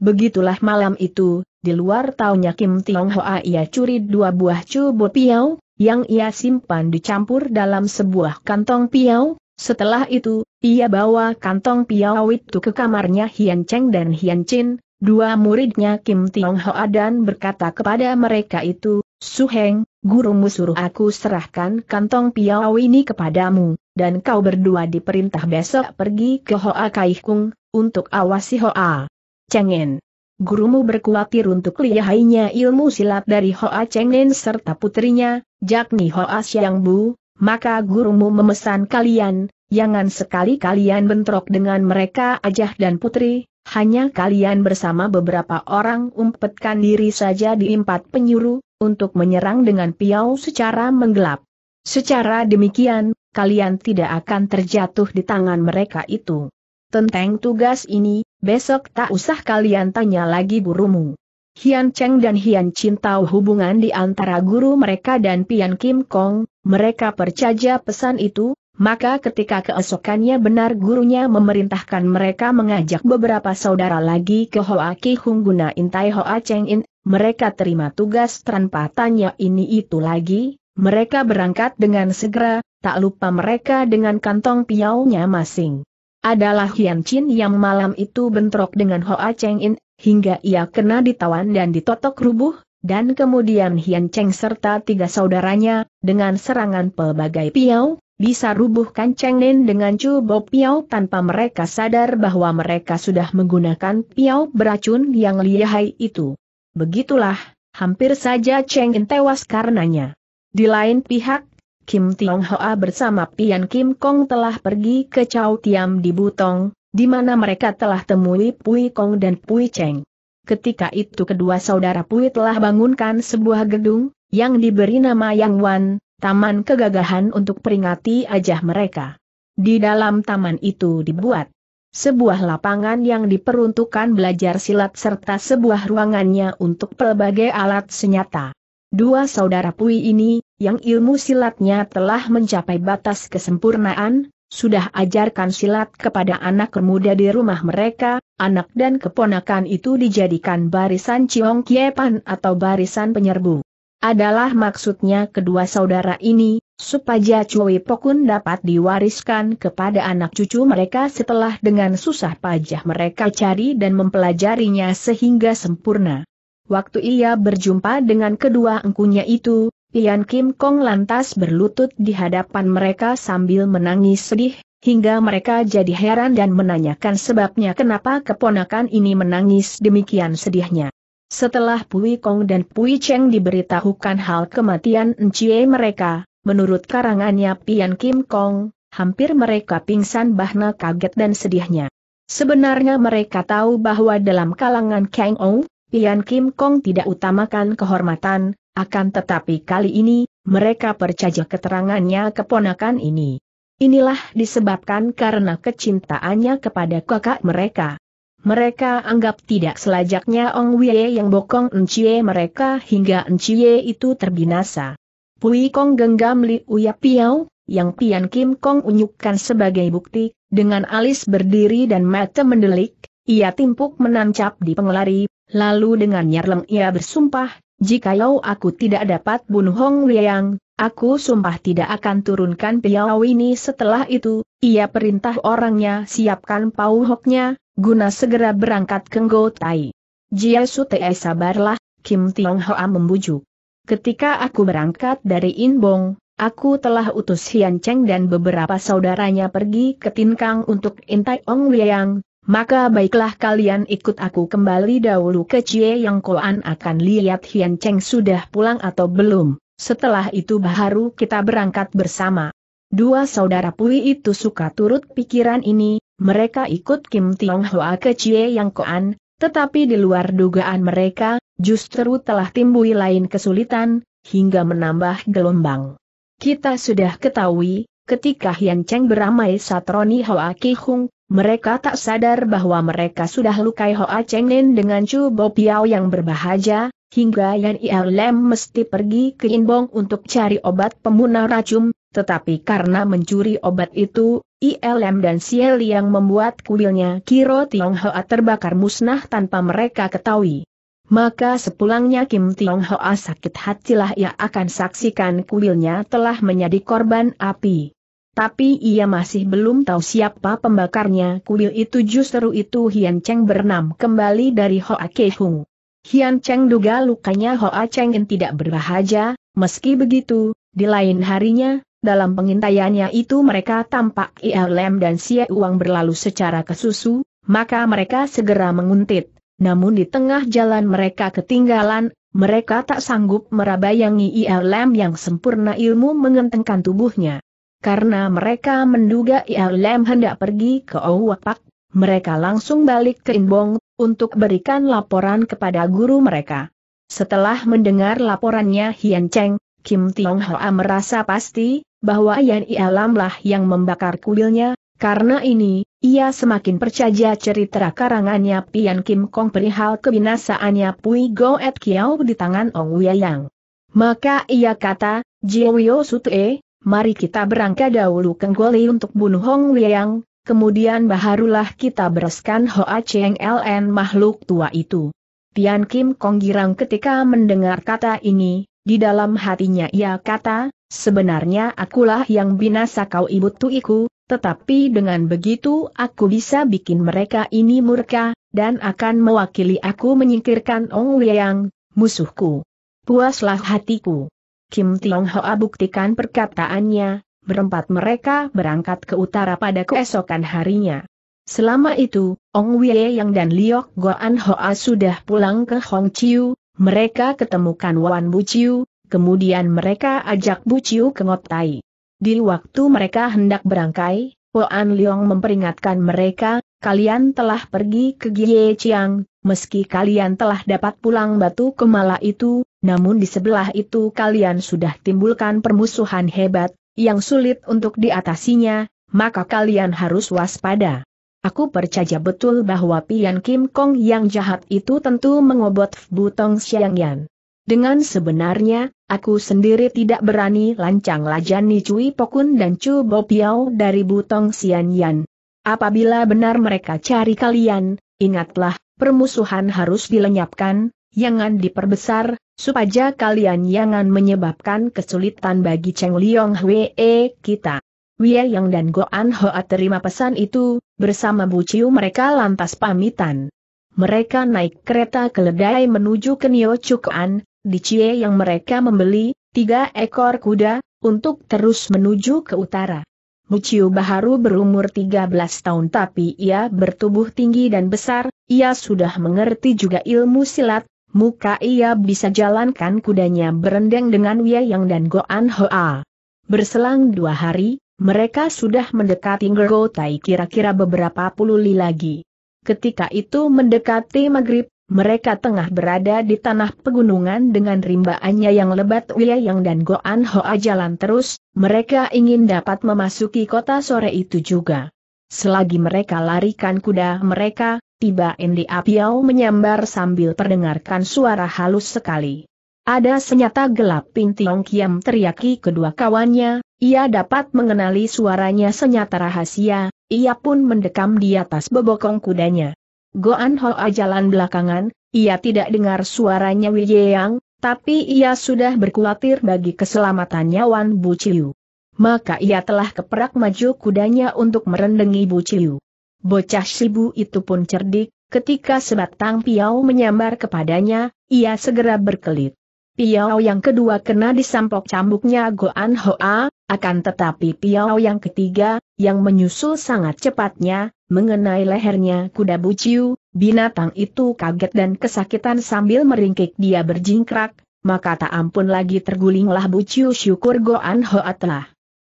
Begitulah malam itu, di luar taunya Kim Tiong Hoa ia curi dua buah cubo piau, yang ia simpan dicampur dalam sebuah kantong piau, setelah itu, ia bawa kantong piau itu ke kamarnya Hian Cheng dan Hian Chin, Dua muridnya Kim Tiong Hoa dan berkata kepada mereka itu, Suheng, gurumu suruh aku serahkan kantong piau ini kepadamu, dan kau berdua diperintah besok pergi ke Hoa Kung untuk awasi Hoa. Cengen. Gurumu berkuatir untuk lihainya ilmu silat dari Hoa Cengen serta putrinya, Jakni Hoa Siang Bu, maka gurumu memesan kalian, Jangan sekali kalian bentrok dengan mereka Ajah dan Putri, hanya kalian bersama beberapa orang umpetkan diri saja di empat penyuru, untuk menyerang dengan piau secara menggelap. Secara demikian, kalian tidak akan terjatuh di tangan mereka itu. Tentang tugas ini, besok tak usah kalian tanya lagi gurumu. Hian Cheng dan Hian Chin tahu hubungan di antara guru mereka dan Pian Kim Kong, mereka percaya pesan itu, maka ketika keesokannya benar gurunya memerintahkan mereka mengajak beberapa saudara lagi ke Hoa Ki Hung guna intai Hoa Cheng In, mereka terima tugas tanpa tanya ini itu lagi, mereka berangkat dengan segera, tak lupa mereka dengan kantong piaunya masing. Adalah Hian Chin yang malam itu bentrok dengan Hoa Cheng In, hingga ia kena ditawan dan ditotok rubuh, dan kemudian Hian Cheng serta tiga saudaranya, dengan serangan pelbagai piau, bisa rubuhkan Cheng Nen dengan Chu Bo Piao tanpa mereka sadar bahwa mereka sudah menggunakan Piao beracun yang lihai itu. Begitulah, hampir saja Cheng Nen tewas karenanya. Di lain pihak, Kim Tiong Hoa bersama Pian Kim Kong telah pergi ke Chow Tiam di Butong, di mana mereka telah temui Pui Kong dan Pui Cheng. Ketika itu kedua saudara Pui telah bangunkan sebuah gedung, yang diberi nama Yang Wan, taman kegagahan untuk peringati ajah mereka. Di dalam taman itu dibuat sebuah lapangan yang diperuntukkan belajar silat serta sebuah ruangannya untuk pelbagai alat senjata. Dua saudara Pui ini, yang ilmu silatnya telah mencapai batas kesempurnaan, sudah ajarkan silat kepada anak muda di rumah mereka, anak dan keponakan itu dijadikan barisan Ciong Kiepan atau barisan penyerbu adalah maksudnya kedua saudara ini, supaya Cui Pokun dapat diwariskan kepada anak cucu mereka setelah dengan susah payah mereka cari dan mempelajarinya sehingga sempurna. Waktu ia berjumpa dengan kedua engkunya itu, Pian Kim Kong lantas berlutut di hadapan mereka sambil menangis sedih, hingga mereka jadi heran dan menanyakan sebabnya kenapa keponakan ini menangis demikian sedihnya. Setelah Pui Kong dan Pui Cheng diberitahukan hal kematian Ncie mereka, menurut karangannya Pian Kim Kong, hampir mereka pingsan bahna kaget dan sedihnya. Sebenarnya mereka tahu bahwa dalam kalangan Kang Ou, Pian Kim Kong tidak utamakan kehormatan, akan tetapi kali ini, mereka percaya keterangannya keponakan ini. Inilah disebabkan karena kecintaannya kepada kakak mereka. Mereka anggap tidak selajaknya Ong Wie yang bokong Encie mereka hingga Encie itu terbinasa. Pui Kong genggam Li Uya Piao, yang Pian Kim Kong unyukkan sebagai bukti, dengan alis berdiri dan mata mendelik, ia timpuk menancap di pengelari, lalu dengan nyerleng ia bersumpah, jika Yau aku tidak dapat bunuh Hong Liang, Aku sumpah tidak akan turunkan piau ini setelah itu, ia perintah orangnya siapkan pauhoknya, guna segera berangkat ke Tai. Jia Su Te sabarlah, Kim Tiong Hoa membujuk. Ketika aku berangkat dari Inbong, aku telah utus Hian Cheng dan beberapa saudaranya pergi ke Tinkang untuk Intai Ong Liang, maka baiklah kalian ikut aku kembali dahulu ke Cie Yang Koan akan lihat Hian Cheng sudah pulang atau belum. Setelah itu baru kita berangkat bersama. Dua saudara Pui itu suka turut pikiran ini, mereka ikut Kim Tiong Hoa ke Chie Yang Koan, tetapi di luar dugaan mereka, justru telah timbul lain kesulitan, hingga menambah gelombang. Kita sudah ketahui, ketika Hian Cheng beramai Satroni Hoa Ki Hung, mereka tak sadar bahwa mereka sudah lukai Hoa Cheng dengan Chu Bo Piao yang berbahaja, hingga Yan Ia Lem mesti pergi ke Inbong untuk cari obat pembunuh racun, tetapi karena mencuri obat itu, ILM dan Siel yang membuat kuilnya Kiro Hoa terbakar musnah tanpa mereka ketahui. Maka sepulangnya Kim Tiong Hoa sakit hatilah ia akan saksikan kuilnya telah menjadi korban api. Tapi ia masih belum tahu siapa pembakarnya kuil itu justru itu Hian Cheng bernam kembali dari Hoa Kehung. Hian Cheng duga lukanya Hoa Cheng tidak berbahaya, meski begitu, di lain harinya, dalam pengintaiannya itu mereka tampak ILM dan sia Uang berlalu secara kesusu, maka mereka segera menguntit. Namun di tengah jalan mereka ketinggalan mereka tak sanggup merabayangi Ia Lem yang sempurna ilmu mengentengkan tubuhnya karena mereka menduga Ialem hendak pergi ke Owapak, mereka langsung balik ke Inbong, untuk berikan laporan kepada guru mereka. Setelah mendengar laporannya Hian Cheng, Kim Tiong Hoa merasa pasti, bahwa Yan lah yang membakar kuilnya, karena ini, ia semakin percaya cerita karangannya Pian Kim Kong perihal kebinasaannya Pui Go Et Kiao di tangan Ong Wei Yang. Maka ia kata, Jiwio Sutue, mari kita berangkat dahulu ke Goli untuk bunuh Hong Liang, kemudian baharulah kita bereskan Hoa Cheng LN makhluk tua itu. Tian Kim Kong girang ketika mendengar kata ini, di dalam hatinya ia kata, sebenarnya akulah yang binasa kau ibu tuiku, tetapi dengan begitu aku bisa bikin mereka ini murka, dan akan mewakili aku menyingkirkan Ong Liang, musuhku. Puaslah hatiku. Kim Tiong Hoa buktikan perkataannya, berempat mereka berangkat ke utara pada keesokan harinya. Selama itu, Ong Wei Yang dan Liok Goan Hoa sudah pulang ke Hong Chiu, mereka ketemukan Wan Bu Chiu, kemudian mereka ajak Bu Chiu ke Ngot Tai. Di waktu mereka hendak berangkai, Wan Liong memperingatkan mereka, kalian telah pergi ke Gie Chiang, meski kalian telah dapat pulang batu kemala itu, namun di sebelah itu kalian sudah timbulkan permusuhan hebat, yang sulit untuk diatasinya, maka kalian harus waspada. Aku percaya betul bahwa Pian Kim Kong yang jahat itu tentu mengobot Butong Yan. Dengan sebenarnya, aku sendiri tidak berani lancang lajani Cui Pokun dan Chu Bo Piao dari Butong Yan. Apabila benar mereka cari kalian, ingatlah, permusuhan harus dilenyapkan, jangan diperbesar, supaya kalian jangan menyebabkan kesulitan bagi Cheng Liong Hwee eh, kita. Wei Yang dan Goan Hoa terima pesan itu, bersama Bu Chiu mereka lantas pamitan. Mereka naik kereta keledai menuju ke Nio Chukuan, di Cie yang mereka membeli, tiga ekor kuda, untuk terus menuju ke utara. Muciu Baharu berumur 13 tahun tapi ia bertubuh tinggi dan besar, ia sudah mengerti juga ilmu silat, muka ia bisa jalankan kudanya berendeng dengan Wiyang dan Goan Hoa. Berselang dua hari, mereka sudah mendekati Ngergo Tai kira-kira beberapa puluh li lagi. Ketika itu mendekati maghrib, mereka tengah berada di tanah pegunungan dengan rimbaannya yang lebat Yang dan Goan Hoa jalan terus, mereka ingin dapat memasuki kota sore itu juga. Selagi mereka larikan kuda mereka, tiba Endi Apiau menyambar sambil perdengarkan suara halus sekali. Ada senyata gelap Ping Tiong Kiam teriaki kedua kawannya, ia dapat mengenali suaranya senyata rahasia, ia pun mendekam di atas bebokong kudanya. Goan Hoa jalan belakangan, ia tidak dengar suaranya Yang, tapi ia sudah berkhawatir bagi keselamatannya Wan Buciu. Maka ia telah keperak maju kudanya untuk merendengi Buciu. Bocah Sibu itu pun cerdik, Ketika sebatang piau menyambar kepadanya, ia segera berkelit. Piau yang kedua kena disampok cambuknya Goan Hoa, akan tetapi piau yang ketiga, yang menyusul sangat cepatnya, Mengenai lehernya kuda buciu, binatang itu kaget dan kesakitan sambil meringkik dia berjingkrak, maka tak ampun lagi tergulinglah buciu syukur Goan hoatlah.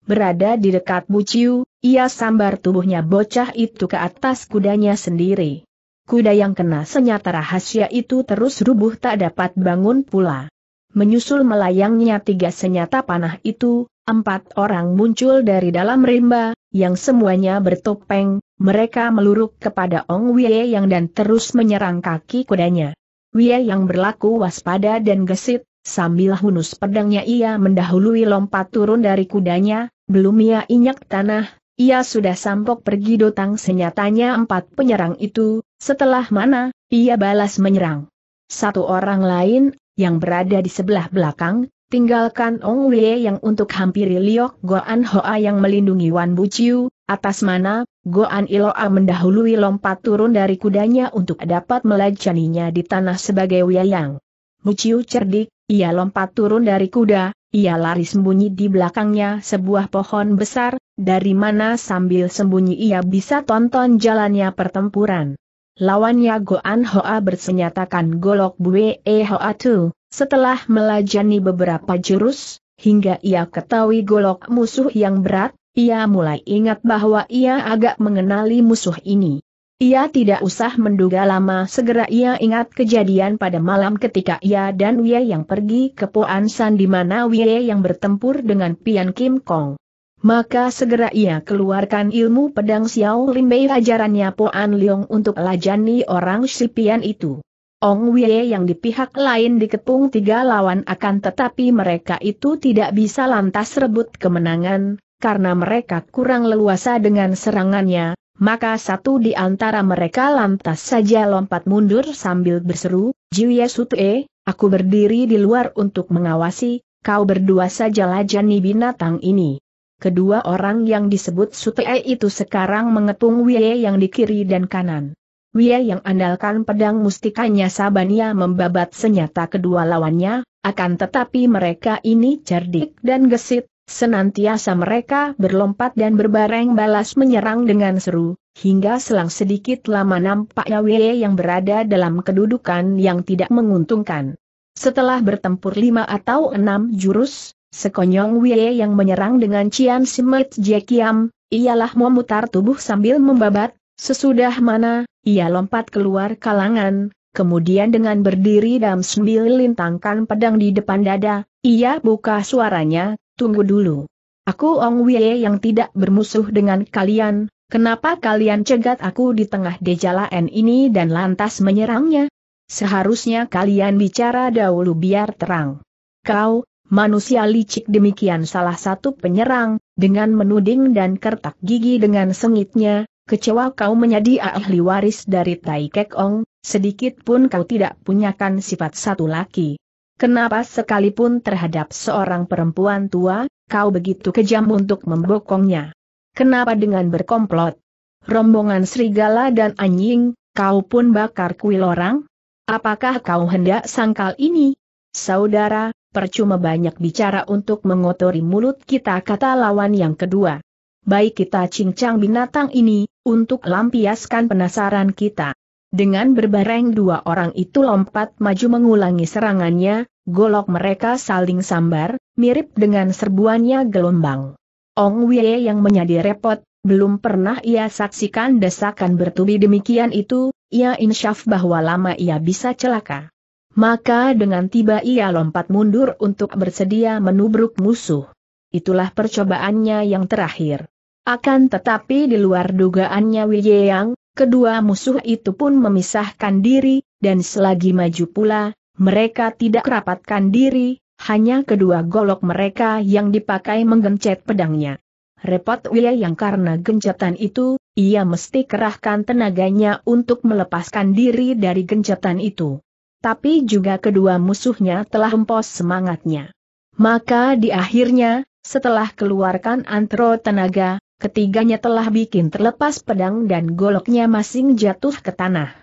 Berada di dekat buciu, ia sambar tubuhnya bocah itu ke atas kudanya sendiri. Kuda yang kena senyata rahasia itu terus rubuh tak dapat bangun pula. Menyusul melayangnya tiga senyata panah itu, empat orang muncul dari dalam rimba, yang semuanya bertopeng, mereka meluruk kepada Ong Wei Yang dan terus menyerang kaki kudanya. Wei Yang berlaku waspada dan gesit, sambil hunus pedangnya ia mendahului lompat turun dari kudanya, belum ia ya, injak tanah, ia sudah sampok pergi dotang senyatanya empat penyerang itu, setelah mana, ia balas menyerang. Satu orang lain, yang berada di sebelah belakang, Tinggalkan Ong Wei yang untuk hampiri Liok Goan Hoa yang melindungi Wan Buciu, atas mana, Goan Iloa mendahului lompat turun dari kudanya untuk dapat melajaninya di tanah sebagai wayang. Buciu cerdik, ia lompat turun dari kuda, ia lari sembunyi di belakangnya sebuah pohon besar, dari mana sambil sembunyi ia bisa tonton jalannya pertempuran. Lawannya Goan Hoa bersenyatakan golok Bue Hoa Tu. Setelah melajani beberapa jurus, hingga ia ketahui golok musuh yang berat, ia mulai ingat bahwa ia agak mengenali musuh ini. Ia tidak usah menduga lama segera ia ingat kejadian pada malam ketika ia dan Wie yang pergi ke Poan San di mana Wie yang bertempur dengan Pian Kim Kong. Maka segera ia keluarkan ilmu pedang Xiao Limbei ajarannya Poan Leong untuk lajani orang sipian itu. Ong Wei yang di pihak lain dikepung tiga lawan akan tetapi mereka itu tidak bisa lantas rebut kemenangan, karena mereka kurang leluasa dengan serangannya, maka satu di antara mereka lantas saja lompat mundur sambil berseru, Jiuye Sute, aku berdiri di luar untuk mengawasi, kau berdua saja lajani binatang ini. Kedua orang yang disebut Sute e itu sekarang mengepung Wei yang di kiri dan kanan. Wia yang andalkan pedang mustikanya Sabania membabat senjata kedua lawannya, akan tetapi mereka ini cerdik dan gesit, Senantiasa mereka berlompat dan berbareng balas menyerang dengan seru, hingga selang sedikit lama nampaknya Wia yang berada dalam kedudukan yang tidak menguntungkan. Setelah bertempur lima atau enam jurus, sekonyong Wei yang menyerang dengan Cian Simet Jekiam, ialah memutar tubuh sambil membabat, Sesudah mana, ia lompat keluar kalangan, kemudian dengan berdiri dan sambil lintangkan pedang di depan dada, ia buka suaranya, tunggu dulu. Aku Ong Wei yang tidak bermusuh dengan kalian, kenapa kalian cegat aku di tengah dejalaan ini dan lantas menyerangnya? Seharusnya kalian bicara dahulu biar terang. Kau, manusia licik demikian salah satu penyerang, dengan menuding dan kertak gigi dengan sengitnya, kecewa kau menjadi ahli waris dari Tai Kek Ong, sedikit pun kau tidak punyakan sifat satu laki. Kenapa sekalipun terhadap seorang perempuan tua, kau begitu kejam untuk membokongnya? Kenapa dengan berkomplot? Rombongan serigala dan anjing, kau pun bakar kuil orang? Apakah kau hendak sangkal ini? Saudara, percuma banyak bicara untuk mengotori mulut kita kata lawan yang kedua baik kita cincang binatang ini, untuk lampiaskan penasaran kita. Dengan berbareng dua orang itu lompat maju mengulangi serangannya, golok mereka saling sambar, mirip dengan serbuannya gelombang. Ong Wei yang menjadi repot, belum pernah ia saksikan desakan bertubi demikian itu, ia insyaf bahwa lama ia bisa celaka. Maka dengan tiba ia lompat mundur untuk bersedia menubruk musuh. Itulah percobaannya yang terakhir. Akan tetapi di luar dugaannya Wiyang, kedua musuh itu pun memisahkan diri, dan selagi maju pula, mereka tidak rapatkan diri, hanya kedua golok mereka yang dipakai menggencet pedangnya. Repot Yang karena gencetan itu, ia mesti kerahkan tenaganya untuk melepaskan diri dari gencetan itu. Tapi juga kedua musuhnya telah empos semangatnya. Maka di akhirnya, setelah keluarkan antro tenaga, Ketiganya telah bikin terlepas pedang dan goloknya masing jatuh ke tanah.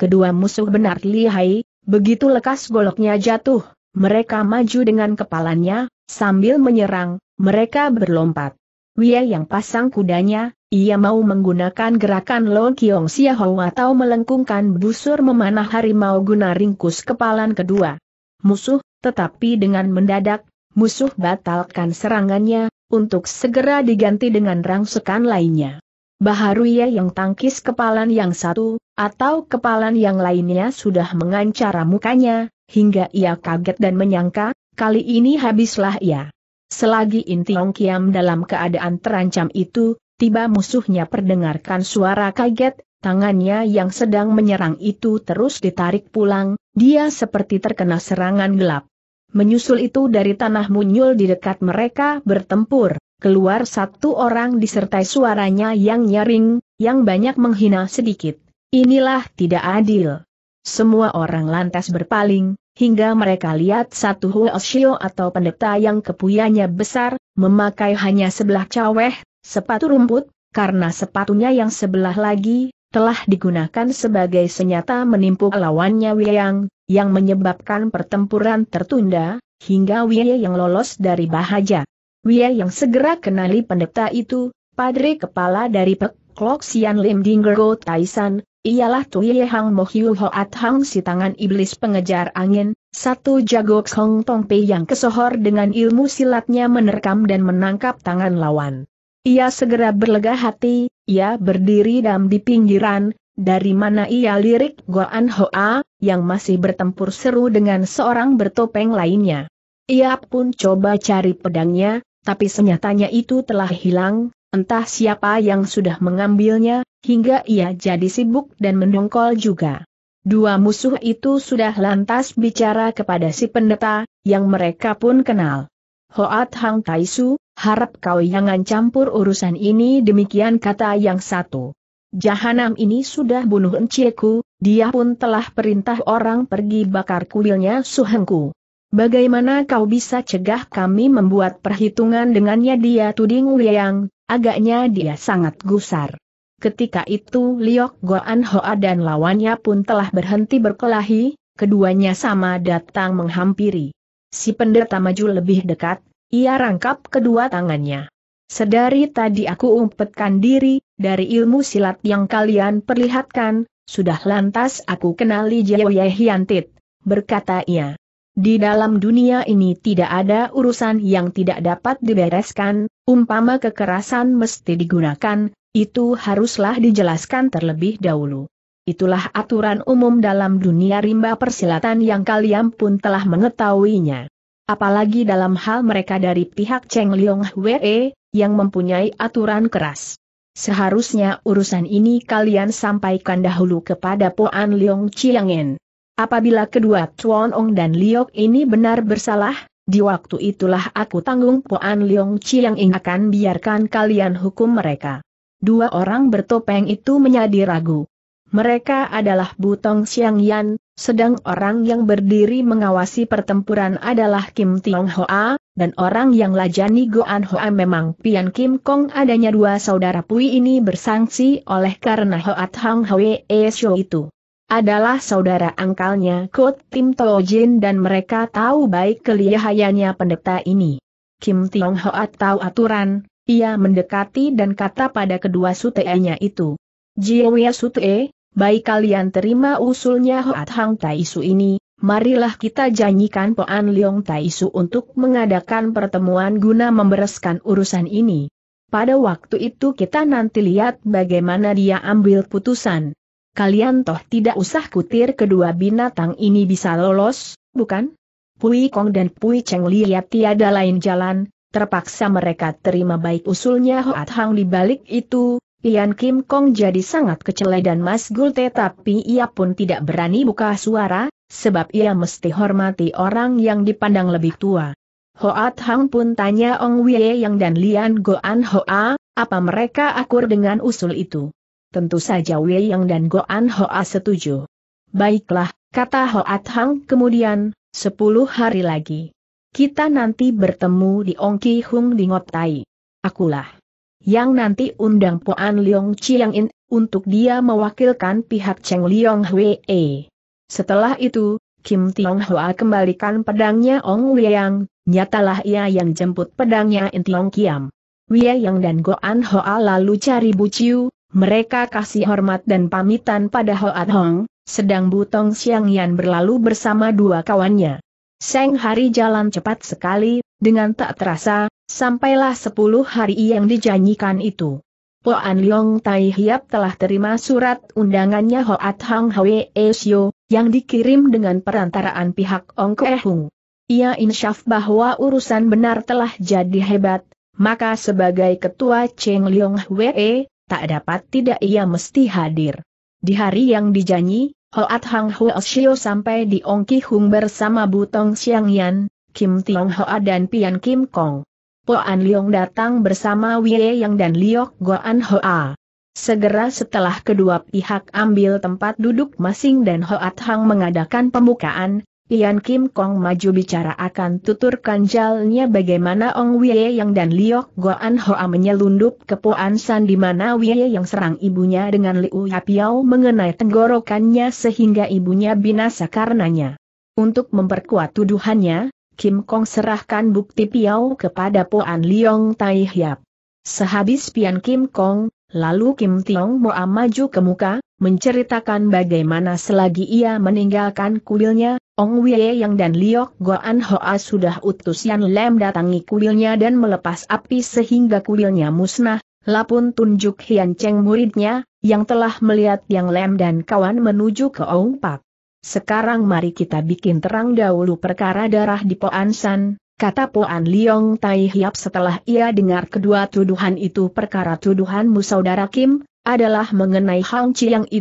Kedua musuh benar lihai, begitu lekas goloknya jatuh, mereka maju dengan kepalanya, sambil menyerang, mereka berlompat. Wia yang pasang kudanya, ia mau menggunakan gerakan Long Kiong Xiahou atau melengkungkan busur memanah harimau guna ringkus kepalan kedua. Musuh, tetapi dengan mendadak, musuh batalkan serangannya, untuk segera diganti dengan rangsekan lainnya. Baharuya yang tangkis kepalan yang satu, atau kepalan yang lainnya sudah mengancara mukanya, hingga ia kaget dan menyangka, kali ini habislah ia. Selagi Intiong Kiam dalam keadaan terancam itu, tiba musuhnya perdengarkan suara kaget, tangannya yang sedang menyerang itu terus ditarik pulang, dia seperti terkena serangan gelap. Menyusul itu dari tanah muncul di dekat mereka bertempur, keluar satu orang disertai suaranya yang nyaring, yang banyak menghina sedikit. Inilah tidak adil. Semua orang lantas berpaling, hingga mereka lihat satu huosyo atau pendeta yang kepuyanya besar, memakai hanya sebelah caweh, sepatu rumput, karena sepatunya yang sebelah lagi, telah digunakan sebagai senjata menimpu lawannya Wiyang, yang menyebabkan pertempuran tertunda, hingga Wiyang yang lolos dari bahaya. Wiyang yang segera kenali pendeta itu, padre kepala dari Pek Klok Sian Lim Dinggo Taisan, ialah Tuye Hang Ho Hoat Hang si tangan iblis pengejar angin, satu jago Hong Tong Pei yang kesohor dengan ilmu silatnya menerkam dan menangkap tangan lawan. Ia segera berlega hati, ia berdiri dam di pinggiran, dari mana ia lirik Goan Hoa, yang masih bertempur seru dengan seorang bertopeng lainnya. Ia pun coba cari pedangnya, tapi senyatanya itu telah hilang, entah siapa yang sudah mengambilnya, hingga ia jadi sibuk dan mendongkol juga. Dua musuh itu sudah lantas bicara kepada si pendeta, yang mereka pun kenal. Hoat Hang Taisu, harap kau jangan campur urusan ini demikian kata yang satu. Jahanam ini sudah bunuh enciku, dia pun telah perintah orang pergi bakar kuilnya suhengku. Bagaimana kau bisa cegah kami membuat perhitungan dengannya dia tuding liang, agaknya dia sangat gusar. Ketika itu Liok Goan Hoa dan lawannya pun telah berhenti berkelahi, keduanya sama datang menghampiri. Si pendeta maju lebih dekat, ia rangkap kedua tangannya. Sedari tadi aku umpetkan diri, dari ilmu silat yang kalian perlihatkan, sudah lantas aku kenali Jaya Hiantit, berkata ia. Di dalam dunia ini tidak ada urusan yang tidak dapat dibereskan, umpama kekerasan mesti digunakan, itu haruslah dijelaskan terlebih dahulu. Itulah aturan umum dalam dunia rimba persilatan yang kalian pun telah mengetahuinya. Apalagi dalam hal mereka dari pihak Cheng Liong Hwee, yang mempunyai aturan keras. Seharusnya urusan ini kalian sampaikan dahulu kepada Poan Liong Chiangen. Apabila kedua Chuan Ong dan Liok ini benar bersalah, di waktu itulah aku tanggung Poan Liong Chiangeng akan biarkan kalian hukum mereka. Dua orang bertopeng itu menjadi ragu. Mereka adalah Butong Xiang Yan, sedang orang yang berdiri mengawasi pertempuran adalah Kim Tiong Hoa, dan orang yang lajani Goan Hoa memang Pian Kim Kong adanya dua saudara Pui ini bersangsi oleh karena Hoa Tang Hwe e Show itu adalah saudara angkalnya Kot Tim Tojin dan mereka tahu baik kelihayannya pendeta ini. Kim Tiong Hoa tahu aturan, ia mendekati dan kata pada kedua sutenya itu. Jiwe Sute, Baik kalian terima usulnya Hoat Hang Taisu ini, marilah kita janjikan Poan Leong Taisu untuk mengadakan pertemuan guna membereskan urusan ini. Pada waktu itu kita nanti lihat bagaimana dia ambil putusan. Kalian toh tidak usah kutir kedua binatang ini bisa lolos, bukan? Pui Kong dan Pui Cheng lihat tiada lain jalan, terpaksa mereka terima baik usulnya Hoat Hang di balik itu, Pian Kim Kong jadi sangat kecele dan masgul tetapi ia pun tidak berani buka suara, sebab ia mesti hormati orang yang dipandang lebih tua. Hoat Hang pun tanya Ong Wei Yang dan Lian Goan Hoa, apa mereka akur dengan usul itu? Tentu saja Wei Yang dan Goan Hoa setuju. Baiklah, kata Hoat Hang kemudian, sepuluh hari lagi. Kita nanti bertemu di Ong Ongki Hung di Tai. Akulah yang nanti undang Poan Leong Chiang In, untuk dia mewakilkan pihak Cheng Leong Hwee. Setelah itu, Kim Tiong Hoa kembalikan pedangnya Ong Liang, nyatalah ia yang jemput pedangnya In Tiong Kiam. Wei Yang dan Goan Hoa lalu cari Buciu, mereka kasih hormat dan pamitan pada Hoat Hong, sedang Butong Siang Yan berlalu bersama dua kawannya. Seng hari jalan cepat sekali, dengan tak terasa, Sampailah sepuluh hari yang dijanjikan itu. Po An Leong Tai Hiap telah terima surat undangannya Hoat Hang Hwe e Sio, yang dikirim dengan perantaraan pihak Ong Kue Hung. Ia insyaf bahwa urusan benar telah jadi hebat, maka sebagai ketua Cheng Leong Hwe, e, tak dapat tidak ia mesti hadir. Di hari yang dijanji, Hoat Hang Hwe e Sio sampai di Ong Ki Hung bersama Butong Xiang Yan, Kim Tiong Hoa dan Pian Kim Kong. Po An Leong datang bersama Wei Yang dan Liok Goan Hoa. Segera setelah kedua pihak ambil tempat duduk masing dan Hoat Hang mengadakan pembukaan, Pian Kim Kong maju bicara akan tutur kanjalnya bagaimana Ong Wei Yang dan Liok Goan Hoa menyelundup ke Poan San di mana Ye Yang serang ibunya dengan Liu Yapiao mengenai tenggorokannya sehingga ibunya binasa karenanya. Untuk memperkuat tuduhannya, Kim Kong serahkan bukti Piau kepada Poan Liong Tai Hiap. Sehabis Pian Kim Kong, lalu Kim Tiong Moa maju ke muka, menceritakan bagaimana selagi ia meninggalkan kuilnya, Ong Wei Yang dan Liok Goan Hoa sudah utus Yan Lem datangi kuilnya dan melepas api sehingga kuilnya musnah, lapun tunjuk Hian Cheng muridnya, yang telah melihat Yang Lem dan kawan menuju ke Ong Pak. Sekarang mari kita bikin terang dahulu perkara darah di Poan San, kata Poan Liong Tai Hiap setelah ia dengar kedua tuduhan itu perkara tuduhanmu saudara Kim, adalah mengenai Hang yang Chiang E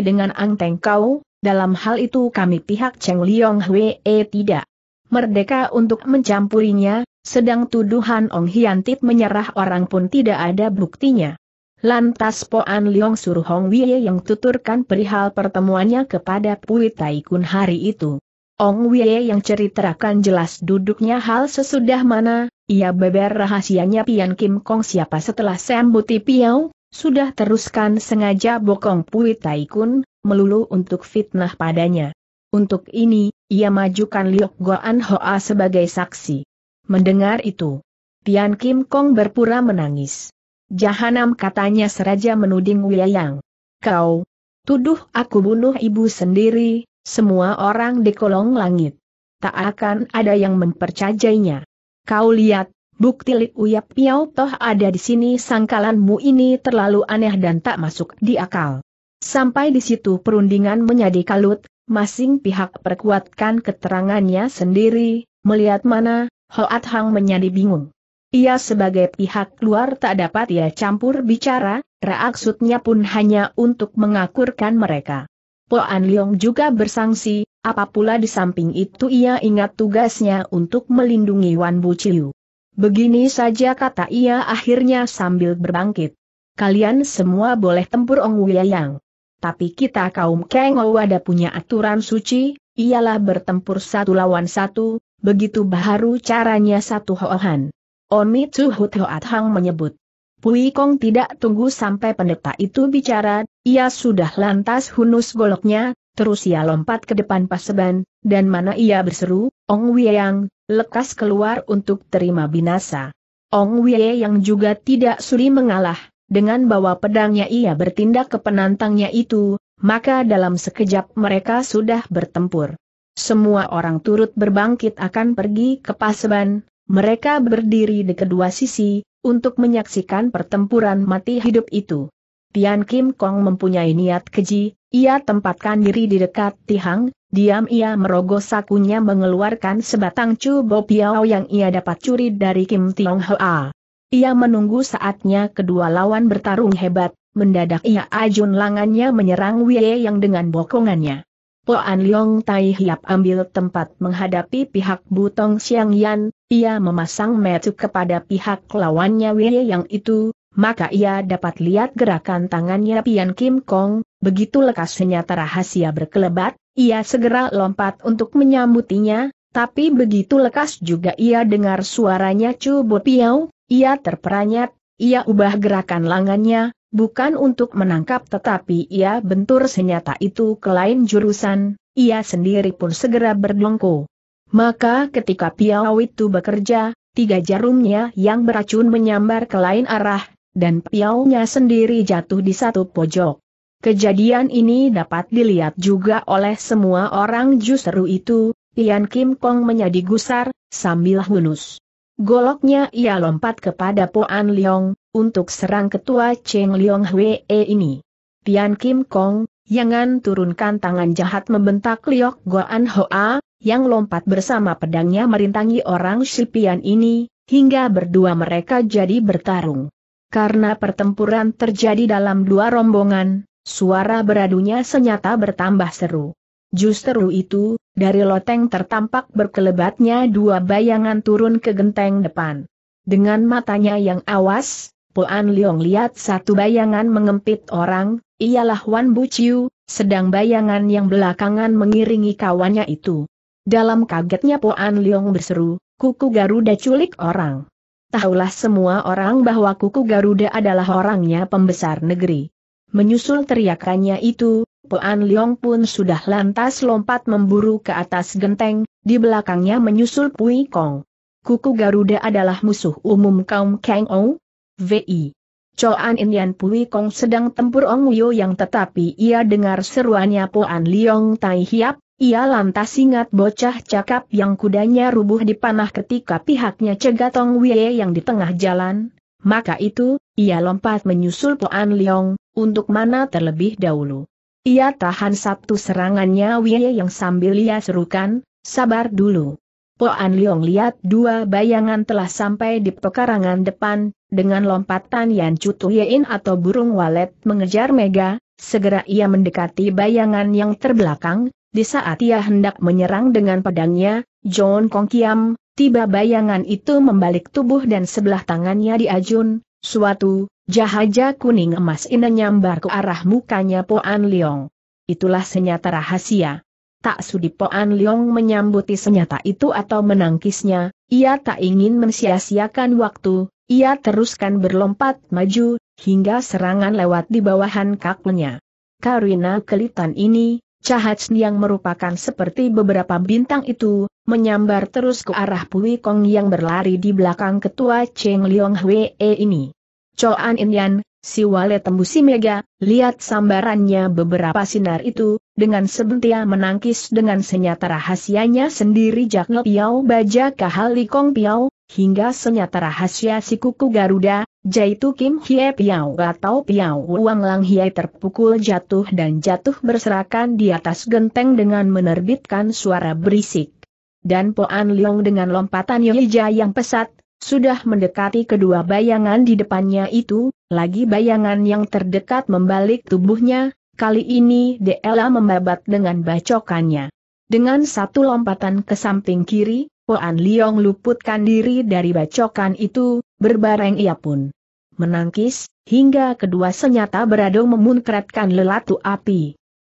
dengan Ang Teng Kau, dalam hal itu kami pihak Cheng Liong Hwe e tidak merdeka untuk mencampurinya, sedang tuduhan Ong Hiantit menyerah orang pun tidak ada buktinya. Lantas Poan Liong suruh Hong Wie yang tuturkan perihal pertemuannya kepada Pui Tai Kun hari itu. Ong Wie yang ceritakan jelas duduknya hal sesudah mana, ia beber rahasianya Pian Kim Kong siapa setelah Buti Piau, sudah teruskan sengaja bokong Pui Tai Kun, melulu untuk fitnah padanya. Untuk ini, ia majukan Liok Goan Hoa sebagai saksi. Mendengar itu, Pian Kim Kong berpura menangis. Jahanam katanya seraja menuding Wiyang. Kau, tuduh aku bunuh ibu sendiri, semua orang di kolong langit. Tak akan ada yang mempercayainya. Kau lihat, bukti Li Uyap Piau toh ada di sini sangkalanmu ini terlalu aneh dan tak masuk di akal. Sampai di situ perundingan menjadi kalut, masing pihak perkuatkan keterangannya sendiri, melihat mana, Hoat Hang menjadi bingung. Ia sebagai pihak luar tak dapat ia campur bicara, reaksudnya pun hanya untuk mengakurkan mereka. Poan Leong juga bersangsi, apapula di samping itu ia ingat tugasnya untuk melindungi Wan Bu Chiu. Begini saja kata ia akhirnya sambil berbangkit. Kalian semua boleh tempur Ong Wiyang. Tapi kita kaum Keng Kang ada punya aturan suci, ialah bertempur satu lawan satu, begitu baharu caranya satu hohan. Oni Tsu Huthoat Hang menyebut. Pui Kong tidak tunggu sampai pendeta itu bicara, ia sudah lantas hunus goloknya, terus ia lompat ke depan paseban, dan mana ia berseru, Ong Wieyang, lekas keluar untuk terima binasa. Ong Wei juga tidak suri mengalah, dengan bawa pedangnya ia bertindak ke penantangnya itu, maka dalam sekejap mereka sudah bertempur. Semua orang turut berbangkit akan pergi ke paseban, mereka berdiri di kedua sisi, untuk menyaksikan pertempuran mati hidup itu. Tian Kim Kong mempunyai niat keji, ia tempatkan diri di dekat Tihang, diam ia merogoh sakunya mengeluarkan sebatang cu Bo Piao yang ia dapat curi dari Kim Tiong Hoa. Ia menunggu saatnya kedua lawan bertarung hebat, mendadak ia ajun langannya menyerang Wei yang dengan bokongannya. Poan Liong Tai Hiap ambil tempat menghadapi pihak Butong Siang Yan, ia memasang metu kepada pihak lawannya Wei yang itu, maka ia dapat lihat gerakan tangannya Pian Kim Kong, begitu lekas senyata rahasia berkelebat, ia segera lompat untuk menyambutinya, tapi begitu lekas juga ia dengar suaranya Chu Bo Piao, ia terperanyat, ia ubah gerakan langannya, Bukan untuk menangkap tetapi ia bentur senjata itu ke lain jurusan, ia sendiri pun segera berdongko. Maka ketika piau itu bekerja, tiga jarumnya yang beracun menyambar ke lain arah, dan piaunya sendiri jatuh di satu pojok. Kejadian ini dapat dilihat juga oleh semua orang justru itu, Tian Kim Kong menjadi gusar, sambil hunus. Goloknya ia lompat kepada Poan Leong, untuk serang ketua Cheng Leong Hwee ini. Tian Kim Kong, jangan turunkan tangan jahat membentak Liok Goan Hoa, yang lompat bersama pedangnya merintangi orang Shipian ini, hingga berdua mereka jadi bertarung. Karena pertempuran terjadi dalam dua rombongan, suara beradunya senyata bertambah seru. Justru itu, dari loteng tertampak berkelebatnya dua bayangan turun ke genteng depan. Dengan matanya yang awas, Puan Leong lihat satu bayangan mengempit orang, ialah Wan Bu Chiu, sedang bayangan yang belakangan mengiringi kawannya itu. Dalam kagetnya Puan Leong berseru, kuku Garuda culik orang. Tahulah semua orang bahwa kuku Garuda adalah orangnya pembesar negeri. Menyusul teriakannya itu, Puan Leong pun sudah lantas lompat memburu ke atas genteng, di belakangnya menyusul Pui Kong. Kuku Garuda adalah musuh umum kaum Kang Ong, VI. Choan Inyan Pui Kong sedang tempur Ong Yo yang tetapi ia dengar seruannya Poan Liong Tai Hiap, ia lantas ingat bocah cakap yang kudanya rubuh di panah ketika pihaknya cegat Ong Wei yang di tengah jalan, maka itu, ia lompat menyusul Poan Liong, untuk mana terlebih dahulu. Ia tahan satu serangannya Wei yang sambil ia serukan, sabar dulu. Po An Leong lihat dua bayangan telah sampai di pekarangan depan, dengan lompatan Yan Cutu Yein atau burung walet mengejar Mega, segera ia mendekati bayangan yang terbelakang, di saat ia hendak menyerang dengan pedangnya, John Kong Kiam, tiba bayangan itu membalik tubuh dan sebelah tangannya diajun, suatu, jahaja kuning emas ini nyambar ke arah mukanya An Leong. Itulah senyata rahasia. Tak sudi Poan Leong menyambuti senjata itu atau menangkisnya, ia tak ingin mensia-siakan waktu, ia teruskan berlompat maju, hingga serangan lewat di bawahan kaklenya. Karina kelitan ini, Cahats yang merupakan seperti beberapa bintang itu, menyambar terus ke arah Pui Kong yang berlari di belakang ketua Cheng Leong Hwee ini. Choan Inyan, Si Wale tembusi Mega, lihat sambarannya beberapa sinar itu, dengan sebentia menangkis dengan senyata rahasianya sendiri Jakne Piau Baja Kahali Kong Piau, hingga senyata rahasia si kuku Garuda, Jaitu Kim Hie Piau atau Piau Wang Lang hiai terpukul jatuh dan jatuh berserakan di atas genteng dengan menerbitkan suara berisik. Dan Poan Leong dengan lompatan Yohija yang pesat, sudah mendekati kedua bayangan di depannya itu, lagi bayangan yang terdekat membalik tubuhnya, kali ini Dela membabat dengan bacokannya. Dengan satu lompatan ke samping kiri, Poan Liong luputkan diri dari bacokan itu, berbareng ia pun menangkis, hingga kedua senyata beradu memunkratkan lelatu api.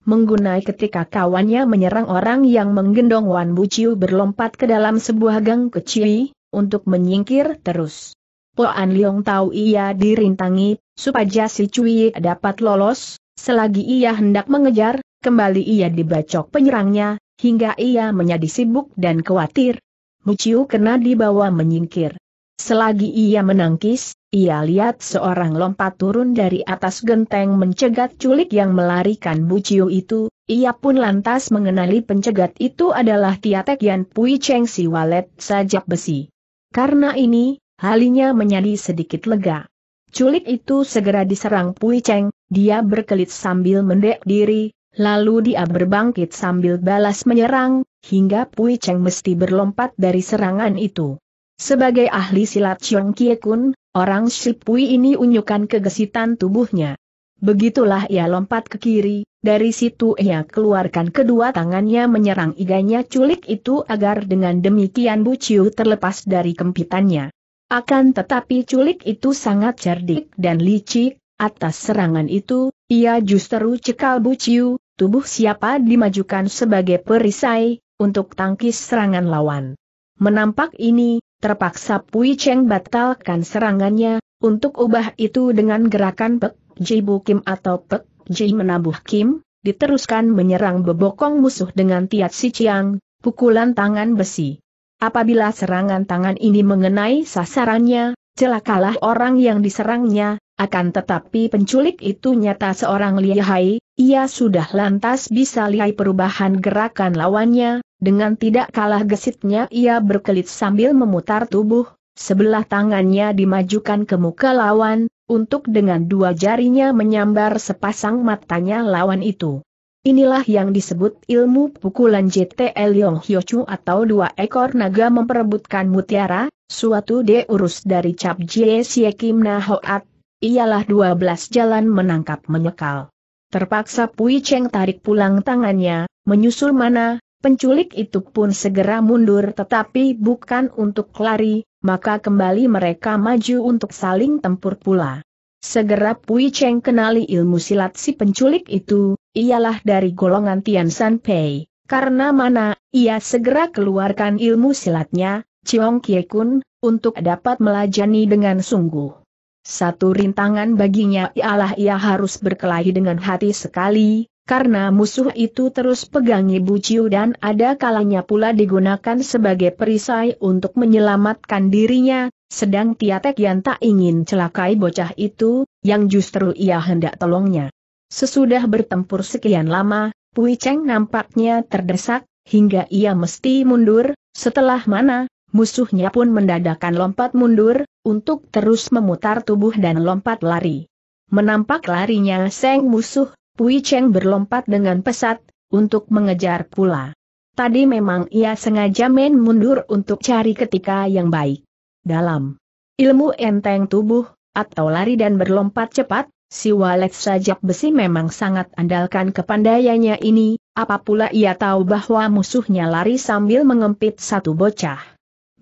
Menggunai ketika kawannya menyerang orang yang menggendong Wan Buciu berlompat ke dalam sebuah gang kecil, untuk menyingkir terus. Po An Leong tahu ia dirintangi, supaya si Cui dapat lolos, selagi ia hendak mengejar, kembali ia dibacok penyerangnya, hingga ia menjadi sibuk dan khawatir. Muciu kena dibawa menyingkir. Selagi ia menangkis, ia lihat seorang lompat turun dari atas genteng mencegat culik yang melarikan Buciu itu, ia pun lantas mengenali pencegat itu adalah Tiatek Yan Pui Cheng si walet sajak besi. Karena ini, halinya menjadi sedikit lega. Culik itu segera diserang Pui Cheng, dia berkelit sambil mendek diri, lalu dia berbangkit sambil balas menyerang, hingga Pui Cheng mesti berlompat dari serangan itu. Sebagai ahli silat Chong Kie Kun, orang si Pui ini unyukan kegesitan tubuhnya. Begitulah ia lompat ke kiri, dari situ ia keluarkan kedua tangannya menyerang iganya culik itu agar dengan demikian Bu Chiu terlepas dari kempitannya. Akan tetapi culik itu sangat cerdik dan licik, atas serangan itu, ia justru cekal buciu, tubuh siapa dimajukan sebagai perisai, untuk tangkis serangan lawan. Menampak ini, terpaksa Pui Cheng batalkan serangannya, untuk ubah itu dengan gerakan Pek Ji Bukim atau Pek Ji Menabuh Kim, diteruskan menyerang bebokong musuh dengan tiat si ciang, pukulan tangan besi. Apabila serangan tangan ini mengenai sasarannya, celakalah orang yang diserangnya, akan tetapi penculik itu nyata seorang lihai, ia sudah lantas bisa lihai perubahan gerakan lawannya, dengan tidak kalah gesitnya ia berkelit sambil memutar tubuh, sebelah tangannya dimajukan ke muka lawan, untuk dengan dua jarinya menyambar sepasang matanya lawan itu. Inilah yang disebut ilmu pukulan JTL Yong Hyochu atau dua ekor naga memperebutkan mutiara, suatu deurus dari Cap Jie Sie Kim Na Hoat, ialah 12 jalan menangkap menyekal. Terpaksa Pui Cheng tarik pulang tangannya, menyusul mana, penculik itu pun segera mundur tetapi bukan untuk lari, maka kembali mereka maju untuk saling tempur pula. Segera Pui Cheng kenali ilmu silat si penculik itu, ialah dari golongan Tian San Pei. Karena mana, ia segera keluarkan ilmu silatnya, Chiong Kie Kun, untuk dapat melajani dengan sungguh. Satu rintangan baginya ialah ia harus berkelahi dengan hati sekali, karena musuh itu terus pegangi buciu dan ada kalanya pula digunakan sebagai perisai untuk menyelamatkan dirinya, sedang Tiatek yang tak ingin celakai bocah itu, yang justru ia hendak tolongnya. Sesudah bertempur sekian lama, Pui Cheng nampaknya terdesak, hingga ia mesti mundur, setelah mana, musuhnya pun mendadakan lompat mundur, untuk terus memutar tubuh dan lompat lari. Menampak larinya Seng musuh, Wei Cheng berlompat dengan pesat, untuk mengejar pula. Tadi memang ia sengaja main mundur untuk cari ketika yang baik. Dalam ilmu enteng tubuh, atau lari dan berlompat cepat, si walet sajak besi memang sangat andalkan kepandaiannya ini, Apapula ia tahu bahwa musuhnya lari sambil mengempit satu bocah.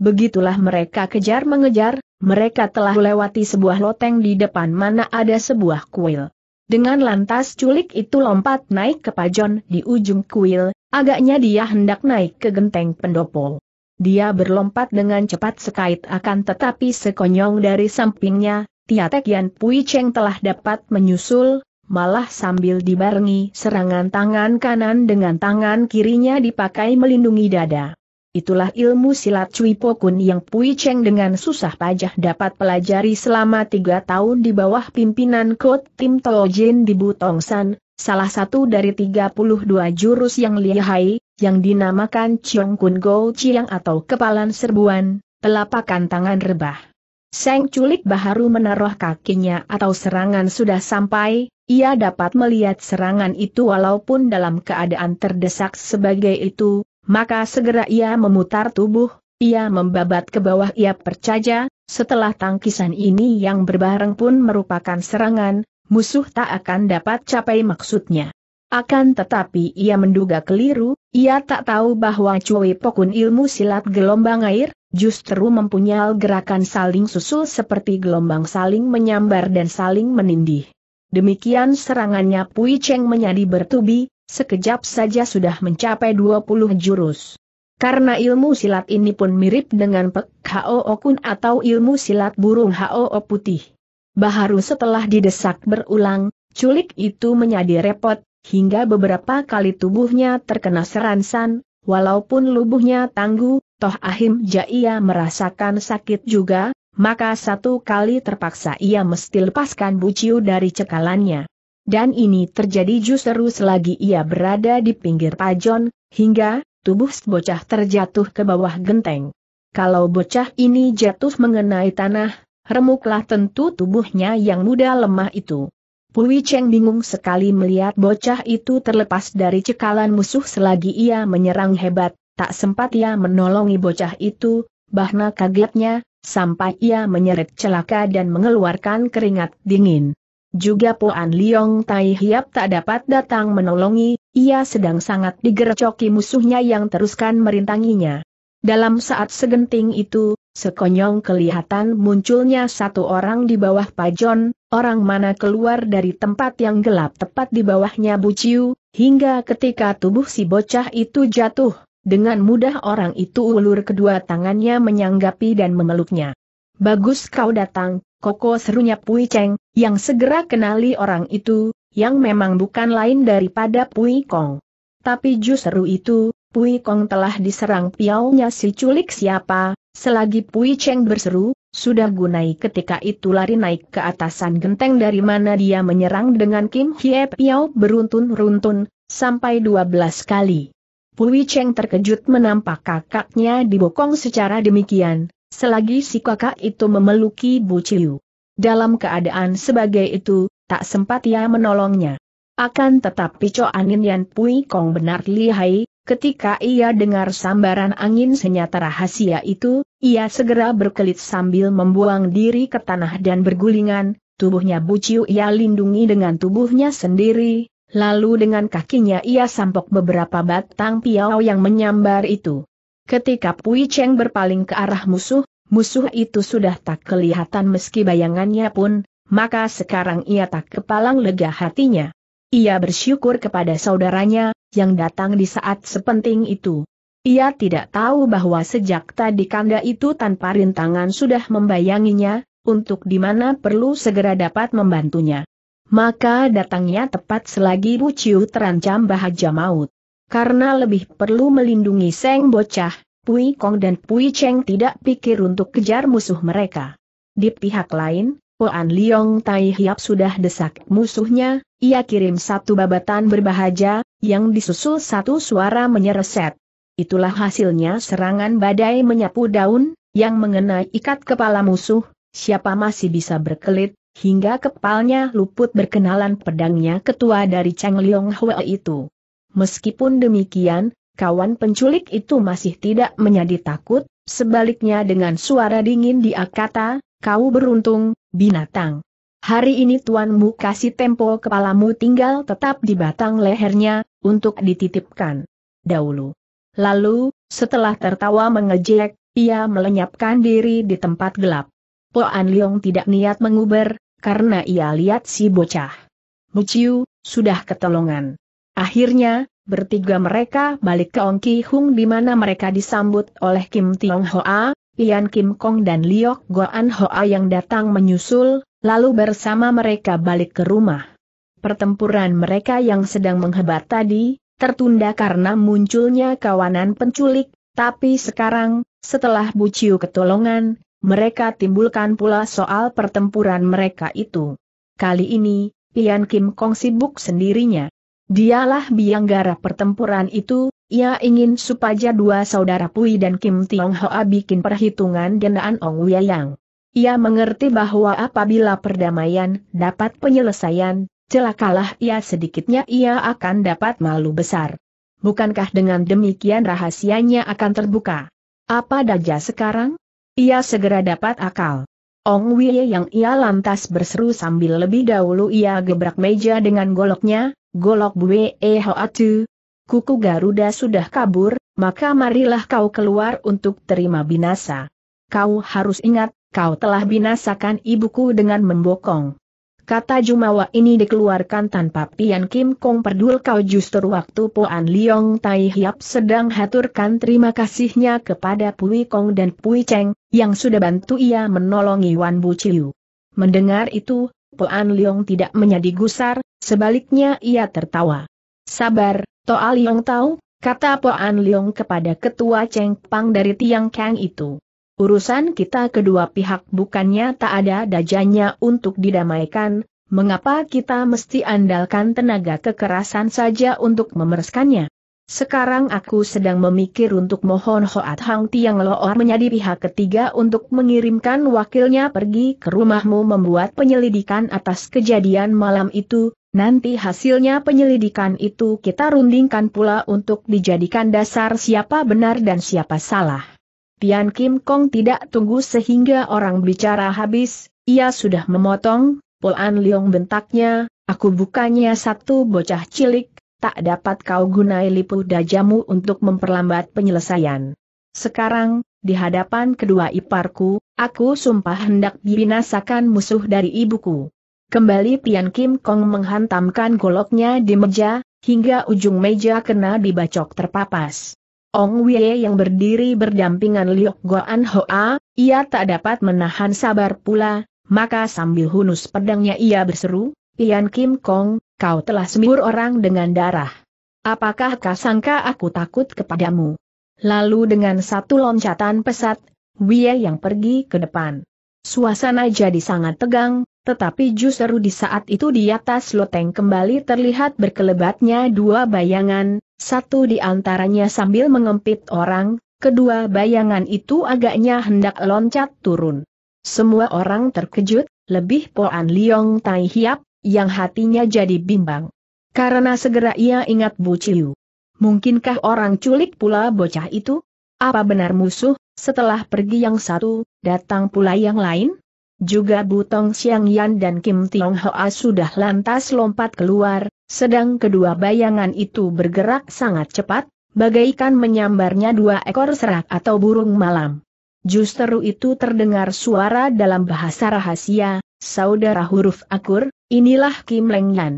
Begitulah mereka kejar-mengejar, mereka telah melewati sebuah loteng di depan mana ada sebuah kuil. Dengan lantas culik itu lompat naik ke pajon di ujung kuil, agaknya dia hendak naik ke genteng pendopo. Dia berlompat dengan cepat sekait akan tetapi sekonyong dari sampingnya, Tiatek Yan Pui Cheng telah dapat menyusul, malah sambil dibarengi serangan tangan kanan dengan tangan kirinya dipakai melindungi dada. Itulah ilmu silat Cui Pokun yang Pui Cheng dengan susah payah dapat pelajari selama tiga tahun di bawah pimpinan Kot Tim Jin di Butongsan, salah satu dari tiga puluh dua jurus yang lihai, yang dinamakan Chiong Kun Go Chiang atau Kepalan Serbuan, telapakan tangan rebah. Seng culik baharu menaruh kakinya atau serangan sudah sampai, ia dapat melihat serangan itu walaupun dalam keadaan terdesak sebagai itu, maka segera ia memutar tubuh, ia membabat ke bawah ia percaya, setelah tangkisan ini yang berbareng pun merupakan serangan, musuh tak akan dapat capai maksudnya. Akan tetapi ia menduga keliru, ia tak tahu bahwa Cui Pokun ilmu silat gelombang air, justru mempunyai gerakan saling susul seperti gelombang saling menyambar dan saling menindih. Demikian serangannya Pui Cheng menjadi bertubi, sekejap saja sudah mencapai 20 jurus. Karena ilmu silat ini pun mirip dengan Pek Hao okun atau ilmu silat burung Hao putih. Baharu setelah didesak berulang, culik itu menjadi repot, hingga beberapa kali tubuhnya terkena seransan, walaupun lubuhnya tangguh, toh ahim Jaya merasakan sakit juga, maka satu kali terpaksa ia mesti lepaskan buciu dari cekalannya. Dan ini terjadi justru selagi ia berada di pinggir pajon, hingga tubuh bocah terjatuh ke bawah genteng. Kalau bocah ini jatuh mengenai tanah, remuklah tentu tubuhnya yang muda lemah itu. Pui Cheng bingung sekali melihat bocah itu terlepas dari cekalan musuh selagi ia menyerang hebat, tak sempat ia menolongi bocah itu, bahna kagetnya, sampai ia menyeret celaka dan mengeluarkan keringat dingin. Juga Puan Liong Tai Hiap tak dapat datang menolongi, ia sedang sangat digerocoki musuhnya yang teruskan merintanginya. Dalam saat segenting itu, sekonyong kelihatan munculnya satu orang di bawah pajon, orang mana keluar dari tempat yang gelap tepat di bawahnya Buciu, hingga ketika tubuh si bocah itu jatuh, dengan mudah orang itu ulur kedua tangannya menyanggapi dan memeluknya. Bagus kau datang, Koko serunya Pui Cheng, yang segera kenali orang itu, yang memang bukan lain daripada Pui Kong. Tapi justru itu, Pui Kong telah diserang piaunya si culik siapa, selagi Pui Cheng berseru, sudah gunai ketika itu lari naik ke atasan genteng dari mana dia menyerang dengan Kim Hie Piau beruntun-runtun, sampai 12 kali. Pui Cheng terkejut menampak kakaknya dibokong secara demikian, selagi si kakak itu memeluki Bu Ciu. Dalam keadaan sebagai itu, tak sempat ia menolongnya. Akan tetapi Cho Anin Yan Pui Kong benar lihai, ketika ia dengar sambaran angin senyata rahasia itu, ia segera berkelit sambil membuang diri ke tanah dan bergulingan, tubuhnya Bu Ciu ia lindungi dengan tubuhnya sendiri, Lalu dengan kakinya ia sampok beberapa batang piau yang menyambar itu. Ketika Pui Cheng berpaling ke arah musuh, musuh itu sudah tak kelihatan meski bayangannya pun, maka sekarang ia tak kepalang lega hatinya. Ia bersyukur kepada saudaranya, yang datang di saat sepenting itu. Ia tidak tahu bahwa sejak tadi kanda itu tanpa rintangan sudah membayanginya, untuk di mana perlu segera dapat membantunya. Maka datangnya tepat selagi Bu Ciu terancam bahaja maut. Karena lebih perlu melindungi Seng Bocah, Pui Kong dan Pui Cheng tidak pikir untuk kejar musuh mereka. Di pihak lain, Puan Liong Tai Hiap sudah desak musuhnya, ia kirim satu babatan berbahaja, yang disusul satu suara menyereset. Itulah hasilnya serangan badai menyapu daun, yang mengenai ikat kepala musuh, siapa masih bisa berkelit, hingga kepalnya luput berkenalan pedangnya ketua dari Cheng Liong Hwe itu. Meskipun demikian, kawan penculik itu masih tidak menjadi takut, sebaliknya dengan suara dingin dia kata, kau beruntung, binatang. Hari ini tuanmu kasih tempo kepalamu tinggal tetap di batang lehernya, untuk dititipkan. Dahulu. Lalu, setelah tertawa mengejek, ia melenyapkan diri di tempat gelap. An Leong tidak niat menguber, karena ia lihat si bocah. Muciu, sudah ketolongan. Akhirnya, bertiga mereka balik ke Ong Ki Hung di mana mereka disambut oleh Kim Tiong Hoa, Pian Kim Kong dan Liok Goan Hoa yang datang menyusul, lalu bersama mereka balik ke rumah. Pertempuran mereka yang sedang menghebat tadi, tertunda karena munculnya kawanan penculik, tapi sekarang, setelah Bu Chiu ketolongan, mereka timbulkan pula soal pertempuran mereka itu. Kali ini, Pian Kim Kong sibuk sendirinya. Dialah bianggara pertempuran itu, ia ingin supaya dua saudara Pui dan Kim Tiong Hoa bikin perhitungan dendaan Ong Yang. Ia mengerti bahwa apabila perdamaian dapat penyelesaian, celakalah ia sedikitnya ia akan dapat malu besar. Bukankah dengan demikian rahasianya akan terbuka? Apa daja sekarang? Ia segera dapat akal. Ong Wei yang ia lantas berseru sambil lebih dahulu ia gebrak meja dengan goloknya, golok bue ho eh, hoatu. Kuku Garuda sudah kabur, maka marilah kau keluar untuk terima binasa. Kau harus ingat, kau telah binasakan ibuku dengan membokong. Kata Jumawa ini dikeluarkan tanpa Pian Kim Kong perdul kau justru waktu Poan Liong Tai Hiap sedang haturkan terima kasihnya kepada Pui Kong dan Pui Cheng, yang sudah bantu ia menolongi Wan Bu Chiu. Mendengar itu, Poan Liong tidak menjadi gusar, Sebaliknya ia tertawa. Sabar, Toa Liong tahu, kata Poan Liong kepada ketua Cheng Pang dari Tiang Kang itu. Urusan kita kedua pihak bukannya tak ada dajanya untuk didamaikan, mengapa kita mesti andalkan tenaga kekerasan saja untuk memereskannya? Sekarang aku sedang memikir untuk mohon Hoat Hang Tiang Loor menjadi pihak ketiga untuk mengirimkan wakilnya pergi ke rumahmu membuat penyelidikan atas kejadian malam itu, Nanti hasilnya penyelidikan itu kita rundingkan pula untuk dijadikan dasar siapa benar dan siapa salah. Tian Kim Kong tidak tunggu sehingga orang bicara habis, ia sudah memotong, Pol An Leong bentaknya, aku bukannya satu bocah cilik, tak dapat kau gunai lipu dajamu untuk memperlambat penyelesaian. Sekarang, di hadapan kedua iparku, aku sumpah hendak dibinasakan musuh dari ibuku. Kembali Pian Kim Kong menghantamkan goloknya di meja, hingga ujung meja kena dibacok terpapas. Ong Wei yang berdiri berdampingan Liok Goan Hoa, ia tak dapat menahan sabar pula, maka sambil hunus pedangnya ia berseru, Pian Kim Kong, kau telah sembur orang dengan darah. Apakah kau sangka aku takut kepadamu? Lalu dengan satu loncatan pesat, Wei yang pergi ke depan. Suasana jadi sangat tegang, tetapi justru di saat itu di atas loteng kembali terlihat berkelebatnya dua bayangan, satu di antaranya sambil mengempit orang, kedua bayangan itu agaknya hendak loncat turun. Semua orang terkejut, lebih Poan Liong Tai Hiap, yang hatinya jadi bimbang. Karena segera ia ingat Bu Ciu. Mungkinkah orang culik pula bocah itu? Apa benar musuh, setelah pergi yang satu, datang pula yang lain? Juga Butong Siang Yan dan Kim Tiong Hoa sudah lantas lompat keluar, sedang kedua bayangan itu bergerak sangat cepat, bagaikan menyambarnya dua ekor serak atau burung malam. Justru itu terdengar suara dalam bahasa rahasia, saudara huruf akur, inilah Kim Leng Yan.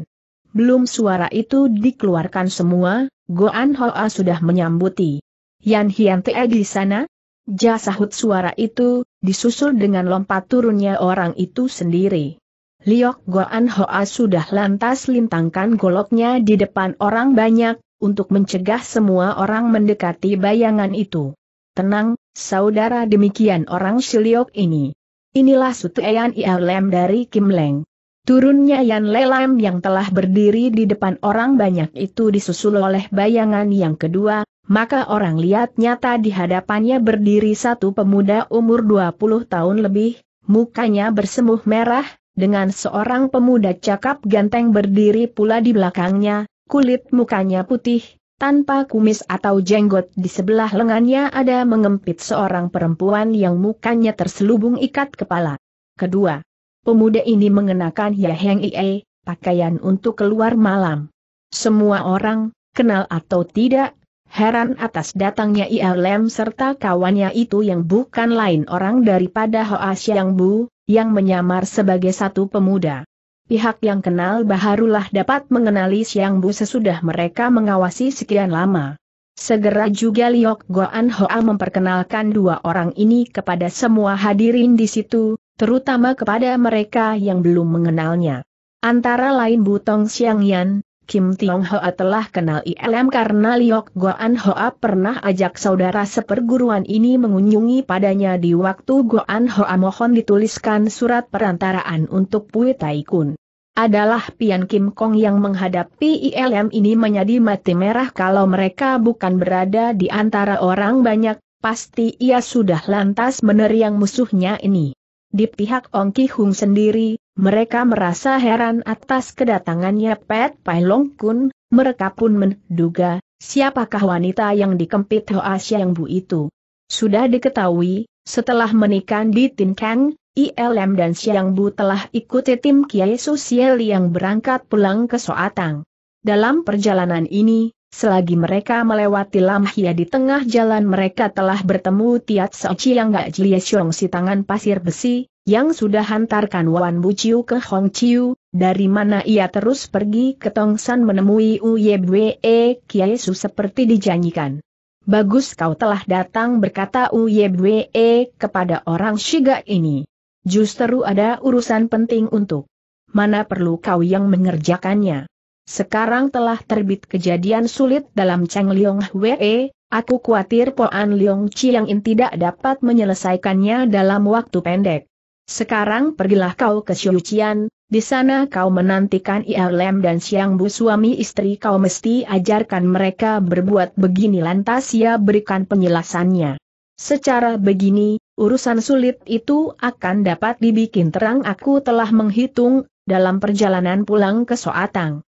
Belum suara itu dikeluarkan semua, Goan Hoa sudah menyambuti. Yan Hian Te di sana, Jasahut suara itu, disusul dengan lompat turunnya orang itu sendiri. Liok Goan Hoa sudah lantas lintangkan goloknya di depan orang banyak, untuk mencegah semua orang mendekati bayangan itu. Tenang, saudara demikian orang si Liok ini. Inilah Sutean Ialem dari Kim Leng. Turunnya Yan Lelam yang telah berdiri di depan orang banyak itu disusul oleh bayangan yang kedua, maka orang lihat nyata di hadapannya berdiri satu pemuda umur 20 tahun lebih, mukanya bersemuh merah, dengan seorang pemuda cakap ganteng berdiri pula di belakangnya, kulit mukanya putih, tanpa kumis atau jenggot di sebelah lengannya ada mengempit seorang perempuan yang mukanya terselubung ikat kepala. Kedua, pemuda ini mengenakan Yaheng Ie, pakaian untuk keluar malam. Semua orang, kenal atau tidak, heran atas datangnya ILM serta kawannya itu yang bukan lain orang daripada Hoa Xiang Bu, yang menyamar sebagai satu pemuda. Pihak yang kenal baharulah dapat mengenali Xiang Bu sesudah mereka mengawasi sekian lama. Segera juga Liok Goan Hoa memperkenalkan dua orang ini kepada semua hadirin di situ, terutama kepada mereka yang belum mengenalnya. Antara lain Butong Xiang Yan, Kim Tiong Hoa telah kenal ILM karena Liok Goan Hoa pernah ajak saudara seperguruan ini mengunjungi padanya di waktu Goan Hoa mohon dituliskan surat perantaraan untuk Pui Tai Kun. Adalah Pian Kim Kong yang menghadapi ILM ini menjadi mati merah kalau mereka bukan berada di antara orang banyak, pasti ia sudah lantas meneriang musuhnya ini. Di pihak Ong Ki Hung sendiri, mereka merasa heran atas kedatangannya Pet Pai Long Kun, mereka pun menduga, siapakah wanita yang dikempit Hoa Xiang Bu itu. Sudah diketahui, setelah menikah di Tin Kang, ILM dan Xiang Bu telah ikuti tim Kiai Sosial yang berangkat pulang ke Soatang. Dalam perjalanan ini, selagi mereka melewati Lamhia di tengah jalan mereka telah bertemu Tiat Sochi yang gak jie siong si tangan pasir besi, yang sudah hantarkan Wan Buciu ke Hong Chiu, dari mana ia terus pergi ke Tongsan menemui Uyebwe Kiesu seperti dijanjikan. Bagus kau telah datang berkata Uyebwe e, kepada orang Shiga ini. Justru ada urusan penting untuk mana perlu kau yang mengerjakannya. Sekarang telah terbit kejadian sulit dalam Cheng Liong Hwe, aku khawatir Poan Leong Chiang In tidak dapat menyelesaikannya dalam waktu pendek. Sekarang pergilah kau ke Xiuqian, di sana kau menantikan Lem dan Siang Bu suami istri kau mesti ajarkan mereka berbuat begini lantas ia berikan penjelasannya. Secara begini, urusan sulit itu akan dapat dibikin terang aku telah menghitung, dalam perjalanan pulang ke Soatang.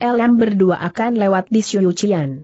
Lem berdua akan lewat di Xiuqian.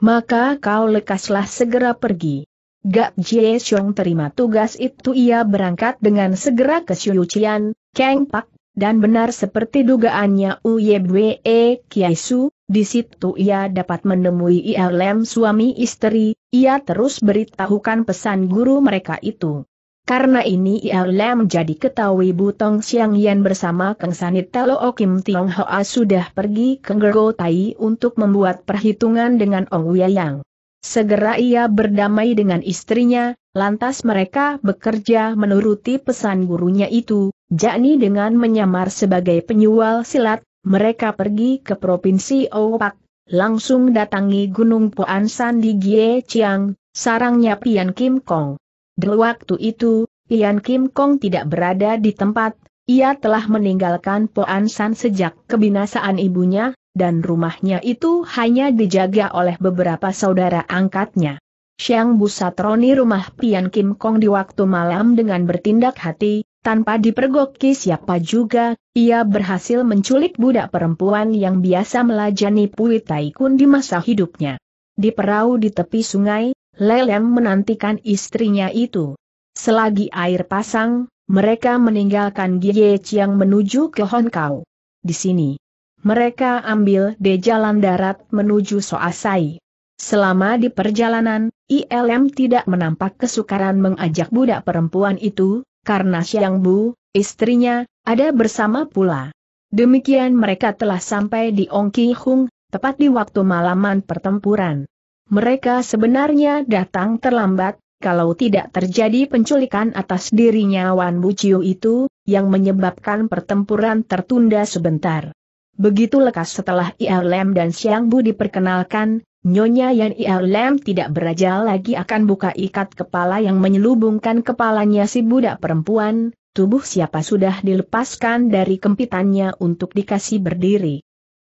Maka kau lekaslah segera pergi. Gak Jie Xiong terima tugas itu ia berangkat dengan segera ke Qian, Kang Pak, dan benar seperti dugaannya Uyebwe Kiai Su, di situ ia dapat menemui ILM suami istri, ia terus beritahukan pesan guru mereka itu. Karena ini ILM jadi ketahui Butong Siang Yan bersama Kang Sanit Telo Kim Tiong Hoa sudah pergi ke Gergo Tai untuk membuat perhitungan dengan Ong Yang. Segera ia berdamai dengan istrinya, lantas mereka bekerja menuruti pesan gurunya itu, yakni dengan menyamar sebagai penyual silat, mereka pergi ke Provinsi Opak, langsung datangi Gunung Poan San di Gie Chiang, sarangnya Pian Kim Kong. Di waktu itu, Pian Kim Kong tidak berada di tempat, ia telah meninggalkan Poan sejak kebinasaan ibunya, dan rumahnya itu hanya dijaga oleh beberapa saudara angkatnya. Siang Busatroni rumah Pian Kim Kong di waktu malam dengan bertindak hati, tanpa dipergoki siapa juga, ia berhasil menculik budak perempuan yang biasa melajani Pui Taikun di masa hidupnya. Di perahu di tepi sungai, Lelem menantikan istrinya itu. Selagi air pasang, mereka meninggalkan Gie Chiang menuju ke Honkau. Di sini, mereka ambil de jalan darat menuju Soasai. Selama di perjalanan, ILM tidak menampak kesukaran mengajak budak perempuan itu, karena Xiang Bu, istrinya, ada bersama pula. Demikian mereka telah sampai di Ongki Hung, tepat di waktu malaman pertempuran. Mereka sebenarnya datang terlambat, kalau tidak terjadi penculikan atas dirinya Wan Bu Chiu itu, yang menyebabkan pertempuran tertunda sebentar. Begitu lekas setelah ILM dan Siang Bu diperkenalkan, Nyonya Yan ILM tidak beraja lagi akan buka ikat kepala yang menyelubungkan kepalanya si budak perempuan, tubuh siapa sudah dilepaskan dari kempitannya untuk dikasih berdiri.